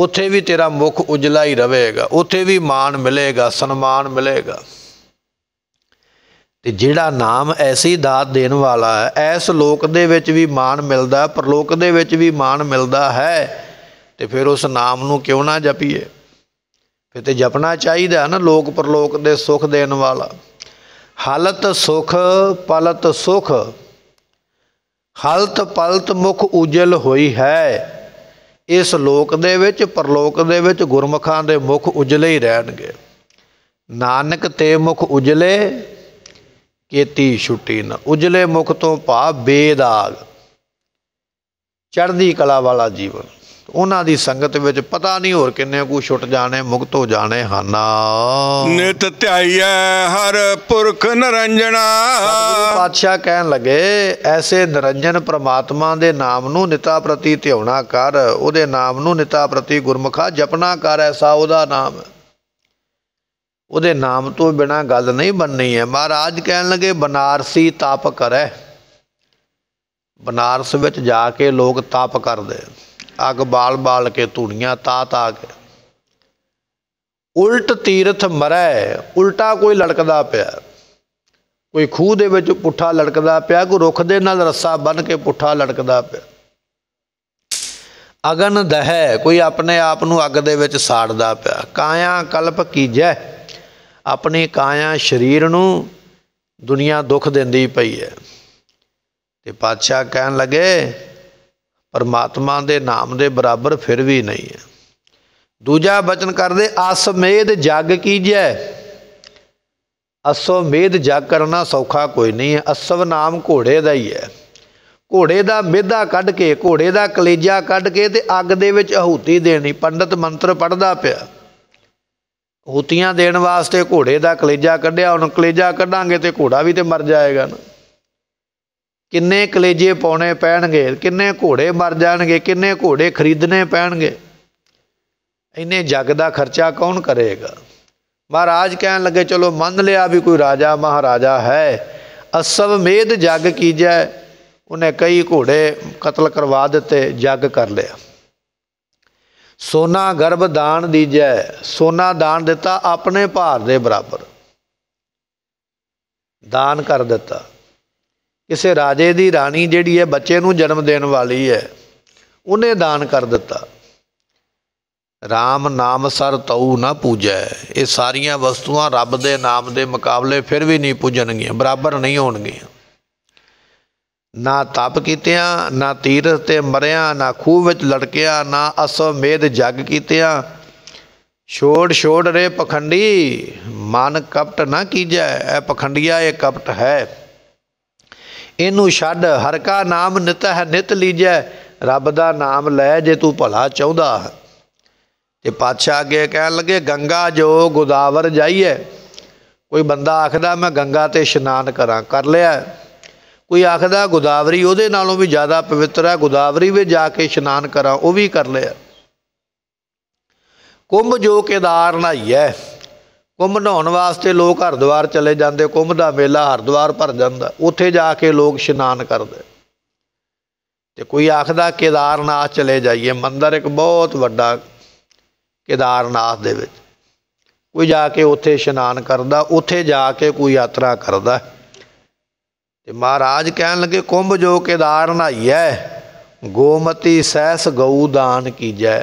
ਉੱਥੇ ਵੀ ਤੇਰਾ ਮੁਖ ਉਜਲਾ ਹੀ ਰਹੇਗਾ ਉੱਥੇ ਵੀ ਮਾਣ ਮਿਲੇਗਾ ਸਨਮਾਨ ਮਿਲੇਗਾ ਤੇ ਜਿਹੜਾ ਨਾਮ ਐਸੀ ਦਾਤ ਦੇਣ ਵਾਲਾ ਹੈ ਐਸ ਲੋਕ ਦੇ ਵਿੱਚ ਵੀ ਮਾਣ ਮਿਲਦਾ ਪਰਲੋਕ ਦੇ ਵਿੱਚ ਵੀ ਮਾਣ ਮਿਲਦਾ ਹੈ ਤੇ ਫਿਰ ਉਸ ਨਾਮ ਨੂੰ ਕਿਉਂ ਨਾ ਜਪੀਏ ਫਿਰ ਤੇ ਜਪਣਾ ਚਾਹੀਦਾ ਨਾ ਲੋਕ ਪਰਲੋਕ ਦੇ ਸੁਖ ਦੇਣ ਵਾਲਾ ਹਲਤ ਸੁਖ ਪਲਤ ਸੁਖ ਹਲਤ ਪਲਤ ਮੁਖ ਉਜਲ ਹੋਈ ਹੈ ਇਸ ਲੋਕ ਦੇ ਵਿੱਚ ਪਰਲੋਕ ਦੇ ਵਿੱਚ ਗੁਰਮਖਾਂ ਦੇ ਮੁਖ ਉਜਲੇ ਹੀ ਰਹਿਣਗੇ ਨਾਨਕ ਤੇ ਮੁਖ ਉਜਲੇ ਕੀਤੀ ਛੁੱਟੀ ਨਾ ਉਜਲੇ ਮੁਖ ਤੋਂ ਭਾ ਬੇਦਾਗ ਚੜ੍ਹਦੀ ਕਲਾ ਵਾਲਾ ਜੀਵਨ ਉਹਨਾਂ ਦੀ ਸੰਗਤ ਵਿੱਚ ਪਤਾ ਨਹੀਂ ਹੋਰ ਕਿੰਨੇ ਕੁ ਛੁੱਟ ਜਾਣੇ ਮੁਕਤ ਹੋ ਜਾਣੇ ਹਨ ਨਿਤ ਧਿਆਈਐ ਹਰ ਪੁਰਖ ਨਰੰਜਣਾ ਪਾਤਸ਼ਾਹ ਕਹਿਣ ਲੱਗੇ ਐਸੇ ਨਰੰਜਨ ਪ੍ਰਮਾਤਮਾ ਦੇ ਨਾਮ ਨੂੰ ਨਿਤਾ ਪ੍ਰਤੀ ਧਿਆਉਣਾ ਕਰ ਉਹਦੇ ਨਾਮ ਨੂੰ ਨਿਤਾ ਪ੍ਰਤੀ ਗੁਰਮੁਖਾ ਜਪਣਾ ਕਰ ਐਸਾ ਉਹਦਾ ਨਾਮ ਉਹਦੇ ਨਾਮ ਤੋਂ ਬਿਨਾ ਗੱਲ ਨਹੀਂ ਬਣਨੀ ਹੈ ਮਹਾਰਾਜ ਕਹਿਣ ਲੱਗੇ ਬਨਾਰਸੀ ਤਪ ਕਰੈ ਬਨਾਰਸ ਵਿੱਚ ਜਾ ਕੇ ਲੋਕ ਤਪ ਕਰਦੇ ਅਗ ਬਾਲ ਬਾਲ ਕੇ ਧੂਣੀਆਂ ਤਾ ਤਾ ਕੇ ਉਲਟ ਤੀਰਥ ਮਰੈ ਉਲਟਾ ਕੋਈ ਲੜਕਦਾ ਪਿਆ ਕੋਈ ਖੂਹ ਦੇ ਵਿੱਚ ਪੁੱਠਾ ਲੜਕਦਾ ਪਿਆ ਕੋ ਰੁੱਖ ਦੇ ਨਾਲ ਰੱਸਾ ਬੰਨ ਕੇ ਪੁੱਠਾ ਲੜਕਦਾ ਪਿਆ ਅਗਨ ਦਹੈ ਕੋਈ ਆਪਣੇ ਆਪ ਨੂੰ ਅੱਗ ਦੇ ਵਿੱਚ ਸਾੜਦਾ ਪਿਆ ਕਾਇਆ ਕਲਪ ਕੀਜੈ ਆਪਣੀ ਕਾਇਆ ਸਰੀਰ ਨੂੰ ਦੁਨੀਆ ਦੁੱਖ ਦਿੰਦੀ ਪਈ ਹੈ ਤੇ ਪਾਤਸ਼ਾਹ ਕਹਿਣ ਲੱਗੇ ਪਰਮਾਤਮਾ ਦੇ ਨਾਮ ਦੇ ਬਰਾਬਰ ਫਿਰ ਵੀ ਨਹੀਂ ਹੈ ਦੂਜਾ ਬਚਨ ਕਰਦੇ ਅਸਮੇਧ ਜਗ ਕੀਜੈ ਅਸਮੇਧ ਜਗ ਕਰਨਾ ਸੌਖਾ ਕੋਈ ਨਹੀਂ ਹੈ ਅਸਵ ਨਾਮ ਘੋੜੇ ਦਾ ਹੀ ਹੈ ਘੋੜੇ ਦਾ ਮੇਧਾ ਕੱਢ ਕੇ ਘੋੜੇ ਦਾ ਕਲੇਜਾ ਕੱਢ ਕੇ ਤੇ ਅੱਗ ਦੇ ਵਿੱਚ ਹਉਤੀ ਦੇਣੀ ਪੰਡਤ ਮੰਤਰ ਪੜਦਾ ਪਿਆ ਹਉਤੀਆਂ ਦੇਣ ਵਾਸਤੇ ਘੋੜੇ ਦਾ ਕਲੇਜਾ ਕੱਢਿਆ ਹੁਣ ਕਲੇਜਾ ਕੱਢਾਂਗੇ ਤੇ ਘੋੜਾ ਵੀ ਤੇ ਮਰ ਜਾਏਗਾ ਨਾ ਕਿੰਨੇ ਕਲੇਜੇ ਪਾਉਣੇ ਪੈਣਗੇ ਕਿੰਨੇ ਘੋੜੇ ਮਰ ਜਾਣਗੇ ਕਿੰਨੇ ਘੋੜੇ ਖਰੀਦਣੇ ਪੈਣਗੇ ਇੰਨੇ ਜੱਗ ਦਾ ਖਰਚਾ ਕੌਣ ਕਰੇਗਾ ਮਹਾਰਾਜ ਕਹਿਣ ਲੱਗੇ ਚਲੋ ਮੰਨ ਲਿਆ ਵੀ ਕੋਈ ਰਾਜਾ ਮਹਾਰਾਜਾ ਹੈ ਅਸਵ ਮੇਦ ਜੱਗ ਕੀਜੈ ਉਹਨੇ ਕਈ ਘੋੜੇ ਕਤਲ ਕਰਵਾ ਦਿੱਤੇ ਜੱਗ ਕਰ ਲਿਆ ਸੋਨਾ ਗਰਭ ਦਾਨ ਦੀਜੈ ਸੋਨਾ ਦਾਨ ਦਿੱਤਾ ਆਪਣੇ ਭਾਰ ਦੇ ਬਰਾਬਰ ਦਾਨ ਕਰ ਦਿੱਤਾ ਕਿਸੇ ਰਾਜੇ ਦੀ ਰਾਣੀ ਜਿਹੜੀ ਹੈ ਬੱਚੇ ਨੂੰ ਜਨਮ ਦੇਣ ਵਾਲੀ ਹੈ ਉਹਨੇ ਦਾਨ ਕਰ ਦਿੱਤਾ RAM ਨਾਮ ਸਰ ਤਉ ਨਾ ਪੂਜੈ ਇਹ ਸਾਰੀਆਂ ਵਸਤੂਆਂ ਰੱਬ ਦੇ ਨਾਮ ਦੇ ਮੁਕਾਬਲੇ ਫਿਰ ਵੀ ਨਹੀਂ ਪੂਜਣਗੀਆਂ ਬਰਾਬਰ ਨਹੀਂ ਹੋਣਗੀਆਂ ਨਾ ਤਪ ਕੀਤਿਆਂ ਨਾ ਤੀਰਥ ਤੇ ਮਰਿਆਂ ਨਾ ਖੂਹ ਵਿੱਚ ਲੜਕਿਆ ਨਾ ਮੇਦ ਜਗ ਕੀਤਿਆਂ ਛੋੜ ਛੋੜ ਰੇ ਪਖੰਡੀ ਮਨ ਕਪਟ ਨਾ ਕੀਜੈ ਇਹ ਪਖੰਡੀਆ ਇਹ ਕਪਟ ਹੈ ਇਹਨੂੰ ਛੱਡ ਹਰ ਕਾ ਨਾਮ ਨਿਤ ਹੈ ਨਿਤ ਲੀਜੈ ਰੱਬ ਦਾ ਨਾਮ ਲੈ ਜੇ ਤੂੰ ਭਲਾ ਚਾਹੁੰਦਾ ਤੇ ਪਾਤਸ਼ਾਹ ਅੱਗੇ ਕਹਿਣ ਲੱਗੇ ਗੰਗਾ ਜੋ ਗੋਦਾਵਰ ਜਾਈਏ ਕੋਈ ਬੰਦਾ ਆਖਦਾ ਮੈਂ ਗੰਗਾ ਤੇ ਇਸ਼ਨਾਨ ਕਰਾਂ ਕਰ ਲਿਆ ਕੋਈ ਆਖਦਾ ਗੋਦਾਵਰੀ ਉਹਦੇ ਨਾਲੋਂ ਵੀ ਜ਼ਿਆਦਾ ਪਵਿੱਤਰ ਹੈ ਗੋਦਾਵਰੀ ਵਿੱਚ ਜਾ ਕੇ ਇਸ਼ਨਾਨ ਕਰਾਂ ਉਹ ਵੀ ਕਰ ਲਿਆ ਕੁੰਭ ਜੋ ਕੇਦਾਰ ਨਹਾਈਐ ਕੁੰਭ ਨਹਾਉਣ ਵਾਸਤੇ ਲੋਕ ਹਰਦੁਆਰ ਚਲੇ ਜਾਂਦੇ ਕੁੰਭ ਦਾ ਮੇਲਾ ਹਰਦੁਆਰ ਭਰ ਜਾਂਦਾ ਉੱਥੇ ਜਾ ਕੇ ਲੋਕ ਇਸ਼ਨਾਨ ਕਰਦੇ ਤੇ ਕੋਈ ਆਖਦਾ ਕੇਦਾਰਨਾਥ ਚਲੇ ਜਾਈਏ ਮੰਦਰ ਇੱਕ ਬਹੁਤ ਵੱਡਾ ਕੇਦਾਰਨਾਥ ਦੇ ਵਿੱਚ ਕੋਈ ਜਾ ਕੇ ਉੱਥੇ ਇਸ਼ਨਾਨ ਕਰਦਾ ਉੱਥੇ ਜਾ ਕੇ ਕੋਈ ਯਾਤਰਾ ਕਰਦਾ ਤੇ ਮਹਾਰਾਜ ਕਹਿਣ ਲੱਗੇ ਕੁੰਭ ਜੋ ਕੇਦਾਰ ਗੋਮਤੀ ਸਹਿਸ ਗਊ ਦਾਨ ਕੀਜੈ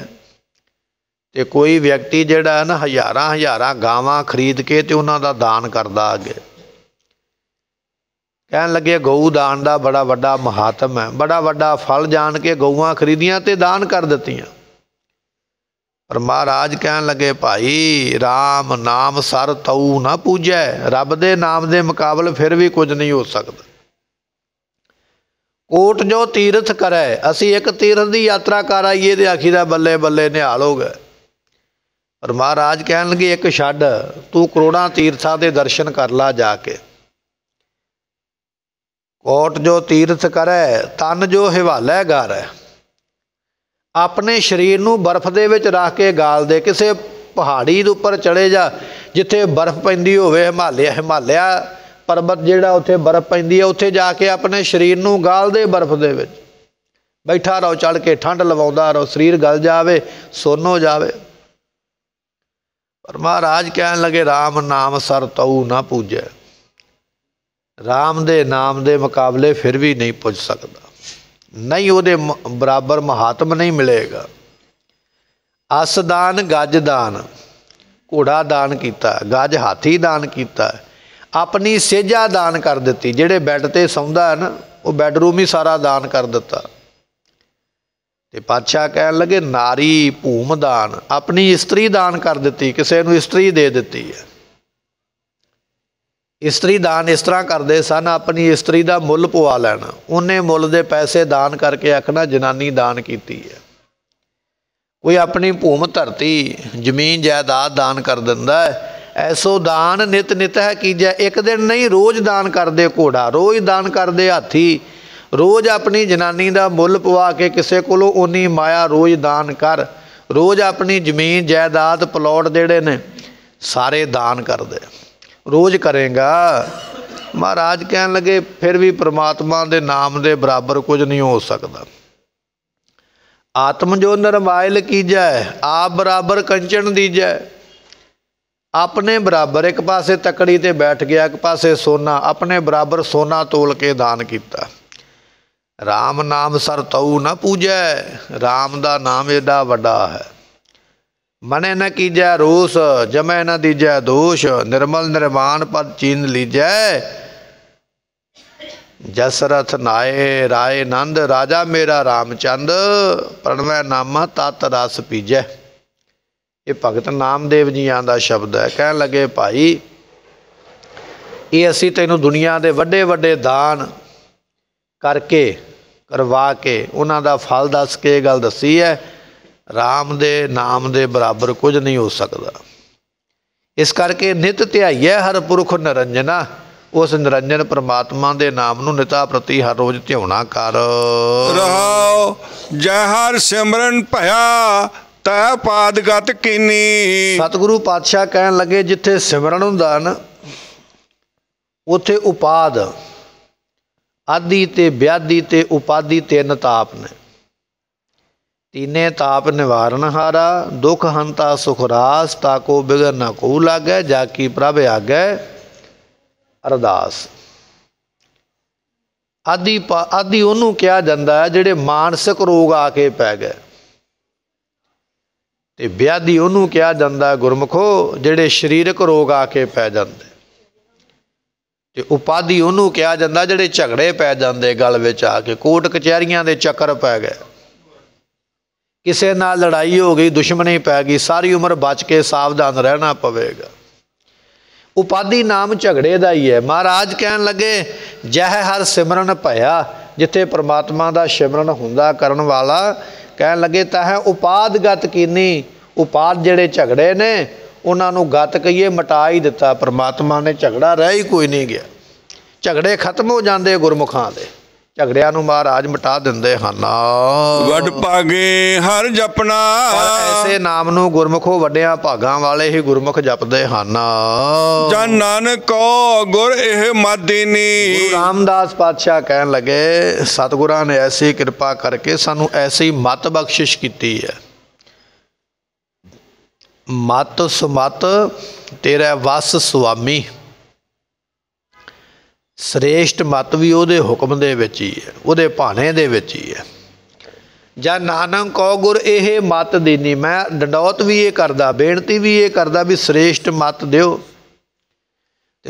ਤੇ ਕੋਈ ਵਿਅਕਤੀ ਜਿਹੜਾ ਹੈ ਨਾ ਹਜ਼ਾਰਾਂ ਹਜ਼ਾਰਾਂ ਗਾਵਾਂ ਖਰੀਦ ਕੇ ਤੇ ਉਹਨਾਂ ਦਾ ਦਾਨ ਕਰਦਾ ਅੱਗੇ ਕਹਿਣ ਲੱਗੇ ਗਊ ਦਾਨ ਦਾ ਬੜਾ ਵੱਡਾ ਮਹਾਤਮ ਹੈ ਬੜਾ ਵੱਡਾ ਫਲ ਜਾਣ ਕੇ ਗਊਆਂ ਖਰੀਦੀਆਂ ਤੇ ਦਾਨ ਕਰ ਦਿੱਤੀਆਂ ਪਰ ਮਹਾਰਾਜ ਕਹਿਣ ਲੱਗੇ ਭਾਈ RAM ਨਾਮ ਸਰ ਤਉ ਨਾ ਪੂਜੈ ਰੱਬ ਦੇ ਨਾਮ ਦੇ ਮੁਕਾਬਲ ਫਿਰ ਵੀ ਕੁਝ ਨਹੀਂ ਹੋ ਸਕਦਾ ਕੋਟ ਜੋ ਤੀਰਥ ਕਰੈ ਅਸੀਂ ਇੱਕ ਤੀਰਥ ਦੀ ਯਾਤਰਾ ਕਰ ਆਈਏ ਤੇ ਆਖੀਦਾ ਬੱਲੇ ਬੱਲੇ ਨਿਹਾਲ ਹੋ ਗਏ ਪਰ ਮਹਾਰਾਜ ਕਹਿਣ ਲੱਗੇ ਇੱਕ ਛੱਡ ਤੂੰ ਕਰੋੜਾਂ ਤੀਰਥਾਂ ਦੇ ਦਰਸ਼ਨ ਕਰ ਲਾ ਜਾ ਕੇ ਕੋਟ ਜੋ ਤੀਰਥ ਕਰੈ ਤਨ ਜੋ ਹਿਵਾਲੈ ਗਾਰੈ ਆਪਣੇ ਸਰੀਰ ਨੂੰ ਬਰਫ਼ ਦੇ ਵਿੱਚ ਰੱਖ ਕੇ ਗਾਲ ਦੇ ਕਿਸੇ ਪਹਾੜੀ ਦੇ ਉੱਪਰ ਚੜੇ ਜਾ ਜਿੱਥੇ ਬਰਫ਼ ਪੈਂਦੀ ਹੋਵੇ ਹਿਮਾਲਿਆ ਹਿਮਾਲਿਆ ਪਰਬਤ ਜਿਹੜਾ ਉੱਥੇ ਬਰਫ਼ ਪੈਂਦੀ ਹੈ ਉੱਥੇ ਜਾ ਕੇ ਆਪਣੇ ਸਰੀਰ ਨੂੰ ਗਾਲ ਦੇ ਬਰਫ਼ ਦੇ ਵਿੱਚ ਬੈਠਾ ਰਹੋ ਚੜ ਕੇ ਠੰਡ ਲਵਾਉਂਦਾ ਰਹੋ ਸਰੀਰ ਗਲ ਜਾਵੇ ਸੋਨੋ ਜਾਵੇ ਪਰ ਮਹਾਰਾਜ ਕਹਿਣ ਲੱਗੇ RAM ਨਾਮ ਸਰ ਤਉ ਨਾ ਪੂਜੈ RAM ਦੇ ਨਾਮ ਦੇ ਮੁਕਾਬਲੇ ਫਿਰ ਵੀ ਨਹੀਂ ਪੁੱਜ ਸਕਦਾ ਨਹੀਂ ਉਹਦੇ ਬਰਾਬਰ ਮਹਾਤਮ ਨਹੀਂ ਮਿਲੇਗਾ ਅਸਦਾਨ ਗੱਜਦਾਨ ਘੋੜਾ ਦਾਨ ਕੀਤਾ ਗੱਜ ਹਾਥੀ ਦਾਨ ਕੀਤਾ ਆਪਣੀ ਸੇਜਾ ਦਾਨ ਕਰ ਦਿੱਤੀ ਜਿਹੜੇ ਬੈੱਡ ਤੇ ਸੌਂਦਾ ਹੈ ਨਾ ਉਹ ਬੈੱਡਰੂਮ ਹੀ ਸਾਰਾ ਦਾਨ ਕਰ ਦਿੱਤਾ ਤੇ ਪਾਤਸ਼ਾਹ ਕਹਿਣ ਲੱਗੇ ਨਾਰੀ ਭੂਮਦਾਨ ਆਪਣੀ ਇਸਤਰੀ ਦਾਨ ਕਰ ਦਿੱਤੀ ਕਿਸੇ ਨੂੰ ਇਸਤਰੀ ਦੇ ਦਿੱਤੀ ਹੈ ਇਸਤਰੀ ਦਾਨ ਇਸ ਤਰ੍ਹਾਂ ਕਰਦੇ ਸਨ ਆਪਣੀ ਇਸਤਰੀ ਦਾ ਮੁੱਲ ਪਵਾ ਲੈਣਾ ਉਹਨੇ ਮੁੱਲ ਦੇ ਪੈਸੇ ਦਾਨ ਕਰਕੇ ਆਖਣਾ ਜਨਾਨੀ ਦਾਨ ਕੀਤੀ ਹੈ ਕੋਈ ਆਪਣੀ ਭੂਮ ਧਰਤੀ ਜ਼ਮੀਨ ਜਾਇਦਾਦ ਦਾਨ ਕਰ ਦਿੰਦਾ ਹੈ ਐਸੋ ਦਾਨ ਨਿਤ ਨਿਤ ਹੈ ਕੀਜੈ ਇੱਕ ਦਿਨ ਨਹੀਂ ਰੋਜ਼ ਦਾਨ ਕਰਦੇ ਘੋੜਾ ਰੋਜ਼ ਦਾਨ ਕਰਦੇ ਹਾਥੀ ਰੋਜ਼ ਆਪਣੀ ਜਨਾਨੀ ਦਾ ਮੁੱਲ ਪਵਾ ਕੇ ਕਿਸੇ ਕੋਲੋਂ ਉਨੀ ਮਾਇਆ ਰੋਜ਼ ਦਾਨ ਕਰ ਰੋਜ਼ ਆਪਣੀ ਜ਼ਮੀਨ ਜਾਇਦਾਦ ਪਲਾਟ ਜਿਹੜੇ ਨੇ ਸਾਰੇ ਦਾਨ ਕਰ ਦੇ ਰੋਜ਼ ਕਰੇਗਾ ਮਹਾਰਾਜ ਕਹਿਣ ਲੱਗੇ ਫਿਰ ਵੀ ਪ੍ਰਮਾਤਮਾ ਦੇ ਨਾਮ ਦੇ ਬਰਾਬਰ ਕੁਝ ਨਹੀਂ ਹੋ ਸਕਦਾ ਆਤਮ ਜੋ ਨਰਮਾਇਲ ਕੀਜੈ ਆਪ ਬਰਾਬਰ ਕੰਚਣ ਦੀਜੈ ਆਪਣੇ ਬਰਾਬਰ ਇੱਕ ਪਾਸੇ ਤਕੜੀ ਤੇ ਬੈਠ ਗਿਆ ਇੱਕ ਪਾਸੇ ਸੋਨਾ ਆਪਣੇ ਬਰਾਬਰ ਸੋਨਾ ਤੋਲ ਕੇ ਦਾਨ ਕੀਤਾ ਰਾਮ ਨਾਮ ਸਰ ਤਉ ਨ ਪੂਜੈ RAM ਦਾ ਨਾਮ ਏਡਾ ਵੱਡਾ ਹੈ ਮਨੇ ਨ ਕੀਜੈ ਰੋਸ ਜਮੈ ਨ ਦੀਜੈ ਦੋਸ਼ ਨਿਰਮਲ ਨਿਰਵਾਣ ਪਦ ਚੀਨ ਲੀਜੈ ਜਸਰਥ ਨਾਏ ਰਾਏ ਨੰਦ ਰਾਜਾ ਮੇਰਾ ਰਾਮਚੰਦ ਪ੍ਰਣਵੈ ਨਾਮਾ ਤਤ ਰਸ ਪੀਜੈ ਇਹ ਭਗਤ ਨਾਮਦੇਵ ਜੀ ਦਾ ਸ਼ਬਦ ਹੈ ਕਹਿਣ ਲੱਗੇ ਭਾਈ ਇਹ ਅਸੀਂ ਤੈਨੂੰ ਦੁਨੀਆ ਦੇ ਵੱਡੇ ਵੱਡੇ ਦਾਨ ਕਰਕੇ ਕਰਵਾ ਕੇ ਉਹਨਾਂ ਦਾ ਫਲ ਦੱਸ ਕੇ ਇਹ ਗੱਲ ਦੱਸੀ ਹੈ RAM ਦੇ ਨਾਮ ਦੇ ਬਰਾਬਰ ਕੁਝ ਨਹੀਂ ਹੋ ਸਕਦਾ ਇਸ ਕਰਕੇ ਨਿਤ ਧਿਆਈਐ ਹਰ ਪੁਰਖ ਨਰੰਜਨਾ ਉਸ ਨਰੰਜਨ ਪ੍ਰਮਾਤਮਾ ਦੇ ਨਾਮ ਨੂੰ ਨਿਤਾ ਪ੍ਰਤੀ ਹਰ ਰੋਜ਼ ਧਿਆਉਣਾ ਕਰ ਰਹਾਉ ਜੈ ਹਰ ਸਿਮਰਨ ਭਇਆ ਤੈ ਪਾਦ ਗਤ ਕੀਨੀ ਸਤਿਗੁਰੂ ਪਾਤਸ਼ਾਹ ਕਹਿਣ ਲੱਗੇ ਜਿੱਥੇ ਸਿਮਰਨ ਹੁੰਦਾ ਨਾ ਉਥੇ ਉਪਾਦ ਆਦੀ ਤੇ ਵਿਆਦੀ ਤੇ ਉਪਾਦੀ ਤਿੰਨ ਤਾਪ ਨੇ ਤੀਨੇ ਤਾਪ ਨਿਵਾਰਨ ਹਾਰਾ ਦੁਖ ਹੰਤਾ ਸੁਖ ਰਾਸ ਕੋ ਬਿਗਰ ਨਾ ਕੋ ਲਾਗੇ ਜਾ ਕੀ ਪ੍ਰਭ ਆਗੇ ਅਰਦਾਸ ਆਦੀ ਆਦੀ ਉਹਨੂੰ ਕਿਹਾ ਜਾਂਦਾ ਹੈ ਜਿਹੜੇ ਮਾਨਸਿਕ ਰੋਗ ਆ ਕੇ ਪੈ ਗਏ ਤੇ ਵਿਆਦੀ ਉਹਨੂੰ ਕਿਹਾ ਜਾਂਦਾ ਗੁਰਮਖੋ ਜਿਹੜੇ ਸਰੀਰਕ ਰੋਗ ਆ ਕੇ ਪੈ ਜਾਂਦੇ ਤੇ ਉਪਾਧੀ ਉਹਨੂੰ ਕਿਹਾ ਜਾਂਦਾ ਜਿਹੜੇ ਝਗੜੇ ਪੈ ਜਾਂਦੇ ਗੱਲ ਵਿੱਚ ਆ ਕੇ ਕੋਰਟ ਕਚਹਿਰੀਆਂ ਦੇ ਚੱਕਰ ਪੈ ਗਏ ਕਿਸੇ ਨਾਲ ਲੜਾਈ ਹੋ ਗਈ ਦੁਸ਼ਮਣੀ ਪੈ ਗਈ ਸਾਰੀ ਉਮਰ ਬਚ ਕੇ ਸਾਵਧਾਨ ਰਹਿਣਾ ਪਵੇਗਾ ਉਪਾਧੀ ਨਾਮ ਝਗੜੇ ਦਾ ਹੀ ਹੈ ਮਹਾਰਾਜ ਕਹਿਣ ਲੱਗੇ ਜਹ ਹਰ ਸਿਮਰਨ ਭਇਆ ਜਿੱਥੇ ਪ੍ਰਮਾਤਮਾ ਦਾ ਸਿਮਰਨ ਹੁੰਦਾ ਕਰਨ ਵਾਲਾ ਕਹਿਣ ਲੱਗੇ ਤਾਂ ਹੈ ਉਪਾਦਗਤ ਕੀਨੀ ਉਪਾਦ ਜਿਹੜੇ ਝਗੜੇ ਨੇ ਉਹਨਾਂ ਨੂੰ ਗੱਤ ਕਹੀਏ ਮਟਾ ਹੀ ਦਿੱਤਾ ਪ੍ਰਮਾਤਮਾ ਨੇ ਝਗੜਾ ਰਹਿ ਹੀ ਕੋਈ ਨਹੀਂ ਗਿਆ ਝਗੜੇ ਖਤਮ ਹੋ ਜਾਂਦੇ ਗੁਰਮੁਖਾਂ ਦੇ ਝਗੜਿਆਂ ਨੂੰ ਮਹਾਰਾਜ ਮਿਟਾ ਦਿੰਦੇ ਹਨ ਵੱਡ ਭਾਗੇ ਹਰ ਜਪਣਾ ਐਸੇ ਨਾਮ ਨੂੰ ਗੁਰਮੁਖੋ ਵੱਡਿਆਂ ਭਾਗਾਂ ਵਾਲੇ ਹੀ ਗੁਰਮੁਖ ਜਪਦੇ ਹਨ ਜਨ ਨਾਨਕੋ ਗੁਰ ਇਹ ਮਾਦੀਨੀ ਗੁਰੂ ਰਾਮਦਾਸ ਪਾਤਸ਼ਾਹ ਕਹਿਣ ਲੱਗੇ ਸਤਿਗੁਰਾਂ ਨੇ ਐਸੀ ਕਿਰਪਾ ਕਰਕੇ ਸਾਨੂੰ ਐਸੀ ਮਤ ਬਖਸ਼ਿਸ਼ ਕੀਤੀ ਹੈ ਮਤ ਸੁਮਤ ਤੇਰਾ ਵਸ ਸੁਆਮੀ ਸ੍ਰੇਸ਼ਟ ਮਤ ਵੀ ਉਹਦੇ ਹੁਕਮ ਦੇ ਵਿੱਚ ਹੀ ਹੈ ਉਹਦੇ ਭਾਣੇ ਦੇ ਵਿੱਚ ਹੀ ਹੈ ਜਾਂ ਨਾਨਕ ਕੋ ਗੁਰ ਇਹ ਮਤ ਦੇਨੀ ਮੈਂ ਡੰਡੌਤ ਵੀ ਇਹ ਕਰਦਾ ਬੇਨਤੀ ਵੀ ਇਹ ਕਰਦਾ ਵੀ ਸ੍ਰੇਸ਼ਟ ਮਤ ਦਿਓ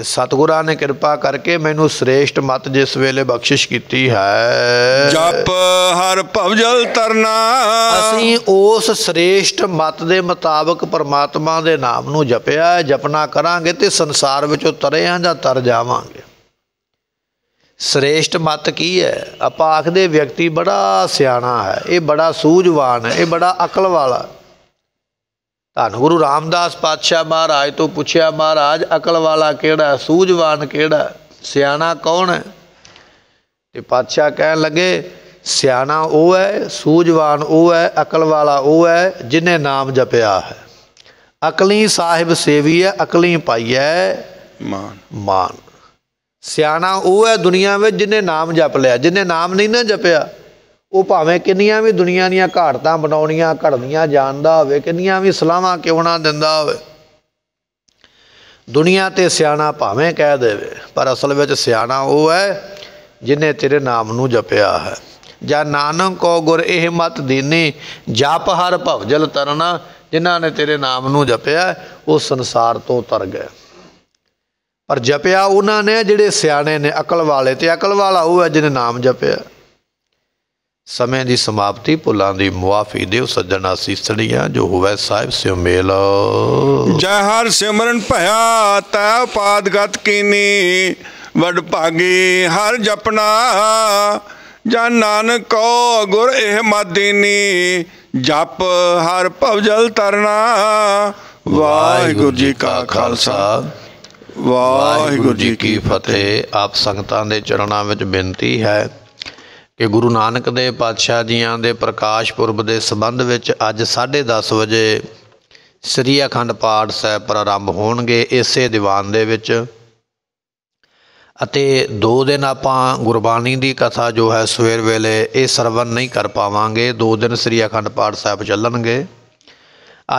ਸਤਗੁਰਾਂ ਨੇ ਕਿਰਪਾ ਕਰਕੇ ਮੈਨੂੰ ਸ੍ਰੇਸ਼ਟ ਮਤ ਜਿਸ ਵੇਲੇ ਬਖਸ਼ਿਸ਼ ਕੀਤੀ ਹੈ ਜਪ ਹਰ ਭਵਜਲ ਤਰਨਾ ਅਸੀਂ ਉਸ ਸ੍ਰੇਸ਼ਟ ਮਤ ਦੇ ਮੁਤਾਬਕ ਪਰਮਾਤਮਾ ਦੇ ਨਾਮ ਨੂੰ ਜਪਿਆ ਜਪਨਾ ਕਰਾਂਗੇ ਤੇ ਸੰਸਾਰ ਵਿੱਚੋਂ ਤਰੇ ਆਂ ਜਾਂ ਤਰ ਜਾਵਾਂਗੇ ਸ੍ਰੇਸ਼ਟ ਮਤ ਕੀ ਹੈ ਆਪਾਂ ਆਖਦੇ ਵਿਅਕਤੀ ਬੜਾ ਸਿਆਣਾ ਹੈ ਇਹ ਬੜਾ ਸੂਝਵਾਨ ਹੈ ਇਹ ਬੜਾ ਅਕਲ ਵਾਲਾ ਧੰਨ ਗੁਰੂ ਰਾਮਦਾਸ ਪਾਤਸ਼ਾਹ ਮਹਾਰਾਜ ਤੋਂ ਪੁੱਛਿਆ ਮਹਾਰਾਜ ਅਕਲ ਵਾਲਾ ਕਿਹੜਾ ਸੂਝਵਾਨ ਕਿਹੜਾ ਸਿਆਣਾ ਕੌਣ ਹੈ ਤੇ ਪਾਤਸ਼ਾਹ ਕਹਿਣ ਲੱਗੇ ਸਿਆਣਾ ਉਹ ਹੈ ਸੂਝਵਾਨ ਉਹ ਹੈ ਅਕਲ ਵਾਲਾ ਉਹ ਹੈ ਜਿਨੇ ਨਾਮ ਜਪਿਆ ਹੈ ਅਕਲੀ ਸਾਹਿਬ ਸੇਵੀ ਹੈ ਅਕਲੀ ਪਾਈ ਹੈ ਮਾਨ ਮਾਨ ਸਿਆਣਾ ਉਹ ਹੈ ਦੁਨੀਆ ਵਿੱਚ ਜਿਨੇ ਨਾਮ ਜਪ ਲਿਆ ਜਿਨੇ ਨਾਮ ਨਹੀਂ ਨਾ ਜਪਿਆ ਉਹ ਭਾਵੇਂ ਕਿੰਨੀਆਂ ਵੀ ਦੁਨੀਆ ਦੀਆਂ ਘਾਟਾਂ ਬਣਾਉਣੀਆਂ ਘੜਨੀਆਂ ਜਾਣਦਾ ਹੋਵੇ ਕਿੰਨੀਆਂ ਵੀ ਸਲਾਹਾਂ ਕਿਉਂ ਨਾ ਦਿੰਦਾ ਹੋਵੇ ਦੁਨੀਆ ਤੇ ਸਿਆਣਾ ਭਾਵੇਂ ਕਹਿ ਦੇਵੇ ਪਰ ਅਸਲ ਵਿੱਚ ਸਿਆਣਾ ਉਹ ਹੈ ਜਿਨੇ ਤੇਰੇ ਨਾਮ ਨੂੰ ਜਪਿਆ ਹੈ ਜਾਂ ਨਾਨਕ ਕੋ ਗੁਰ ਇਹ ਮਤ ਦੀਨੀ ਜਪ ਹਰ ਭਵਜਲ ਤਰਨਾ ਜਿਨ੍ਹਾਂ ਨੇ ਤੇਰੇ ਨਾਮ ਨੂੰ ਜਪਿਆ ਉਹ ਸੰਸਾਰ ਤੋਂ ਤਰ ਗਏ ਪਰ ਜਪਿਆ ਉਹਨਾਂ ਨੇ ਜਿਹੜੇ ਸਿਆਣੇ ਨੇ ਅਕਲ ਵਾਲੇ ਤੇ ਅਕਲ ਵਾਲਾ ਉਹ ਹੈ ਜਿਹਨੇ ਨਾਮ ਜਪਿਆ ਸਮੇਂ ਦੀ ਸਮਾਪਤੀ ਭੁੱਲਾਂ ਦੀ ਮੁਆਫੀ ਦੇ ਸੱਜਣਾ ਸੀਸੜੀਆਂ ਜੋ ਹੋਵੇ ਸਾਹਿਬ ਸਿਉ ਮੇਲ ਜੈ ਹਰ ਸਿਮਰਨ ਭਇਆ ਤੈ ਪਾਦਗਤ ਕੀਨੀ ਵਡ ਭਾਗੀ ਹਰ ਜਪਨਾ ਜਾਂ ਨਾਨਕ ਗੁਰ ਇਹ ਮਦੀਨੀ ਜਪ ਹਰ ਭਵਜਲ ਤਰਨਾ ਵਾਹਿਗੁਰੂ ਜੀ ਕਾ ਖਾਲਸਾ ਵਾਹਿਗੁਰੂ ਜੀ ਕੀ ਫਤਿਹ ਆਪ ਸੰਗਤਾਂ ਦੇ ਚਰਨਾਂ ਵਿੱਚ ਬੇਨਤੀ ਹੈ ਕਿ ਗੁਰੂ ਨਾਨਕ ਦੇ ਪਾਤਸ਼ਾਹ ਜੀਆਂ ਦੇ ਪ੍ਰਕਾਸ਼ ਪੁਰਬ ਦੇ ਸਬੰਧ ਵਿੱਚ ਅੱਜ 10:30 ਵਜੇ ਸ੍ਰੀ ਅਖੰਡ ਪਾਠ ਸਾਹਿਬ ਪ੍ਰਾਰੰਭ ਹੋਣਗੇ ਇਸੇ ਦੀਵਾਨ ਦੇ ਵਿੱਚ ਅਤੇ ਦੋ ਦਿਨ ਆਪਾਂ ਗੁਰਬਾਣੀ ਦੀ ਕਥਾ ਜੋ ਹੈ ਸਵੇਰ ਵੇਲੇ ਇਹ ਸਰਵਨ ਨਹੀਂ ਕਰ ਪਾਵਾਂਗੇ ਦੋ ਦਿਨ ਸ੍ਰੀ ਅਖੰਡ ਪਾਠ ਸਾਹਿਬ ਚੱਲਣਗੇ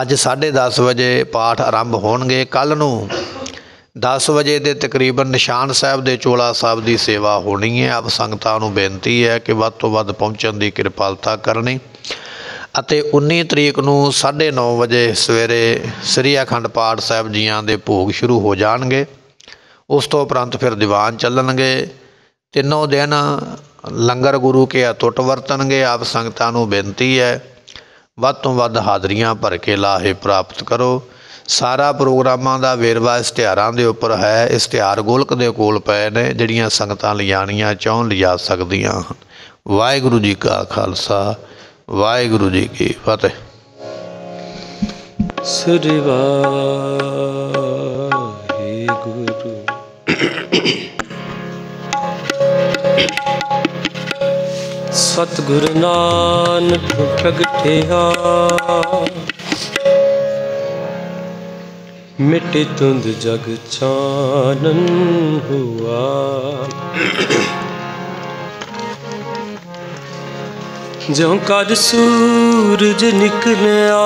ਅੱਜ 10:30 ਵਜੇ ਪਾਠ ਆਰੰਭ ਹੋਣਗੇ ਕੱਲ ਨੂੰ 10 ਵਜੇ ਦੇ ਤਕਰੀਬਨ ਨਿਸ਼ਾਨ ਸਾਹਿਬ ਦੇ ਚੋਲਾ ਸਾਹਿਬ ਦੀ ਸੇਵਾ ਹੋਣੀ ਹੈ ਆਪ ਸੰਗਤਾਂ ਨੂੰ ਬੇਨਤੀ ਹੈ ਕਿ ਵੱਧ ਤੋਂ ਵੱਧ ਪਹੁੰਚਣ ਦੀ ਕਿਰਪਾਲਤਾ ਕਰਨੀ ਅਤੇ 19 ਤਰੀਕ ਨੂੰ 9:30 ਵਜੇ ਸਵੇਰੇ ਸ੍ਰੀ ਅਖੰਡ ਪਾਠ ਸਾਹਿਬ ਜੀਆਂ ਦੇ ਭੋਗ ਸ਼ੁਰੂ ਹੋ ਜਾਣਗੇ ਉਸ ਤੋਂ ਉਪਰੰਤ ਫਿਰ ਦੀਵਾਨ ਚੱਲਣਗੇ ਤਿੰਨੋਂ ਦਿਨ ਲੰਗਰ ਗੁਰੂ ਕੇ ਅਟੁੱਟ ਵਰਤਣਗੇ ਆਪ ਸੰਗਤਾਂ ਨੂੰ ਬੇਨਤੀ ਹੈ ਵੱਧ ਤੋਂ ਵੱਧ ਹਾਜ਼ਰੀਆਂ ਭਰ ਕੇ ਲਾਹੇ ਪ੍ਰਾਪਤ ਕਰੋ ਸਾਰਾ ਪ੍ਰੋਗਰਾਮਾਂ ਦਾ ਵੇਰਵਾ ਇਸ਼ਤਿਹਾਰਾਂ ਦੇ ਉੱਪਰ ਹੈ ਇਸ਼ਤਿਹਾਰ ਗੋਲਕ ਦੇ ਕੋਲ ਪਏ ਨੇ ਜਿਹੜੀਆਂ ਸੰਗਤਾਂ ਲਿਆਣੀਆਂ ਚਾਹਣ ਲਿਆ ਸਕਦੀਆਂ ਹਨ ਵਾਹਿਗੁਰੂ ਜੀ ਕਾ ਖਾਲਸਾ ਵਾਹਿਗੁਰੂ ਜੀ ਕੀ ਫਤਿਹ ਸਰਵਾਹੇ ਗੁਰੂ ਸਤਿਗੁਰ ਨਾਨਕ ਪ੍ਰਗਟਿਆ ਮਿੱਟੀ ਤੁੰਦ ਜਗ ਚਾਨਨ ਹੁਆ ਜਿਉਂ ਕਦ ਸੂਰਜ ਨਿਕਲਿਆ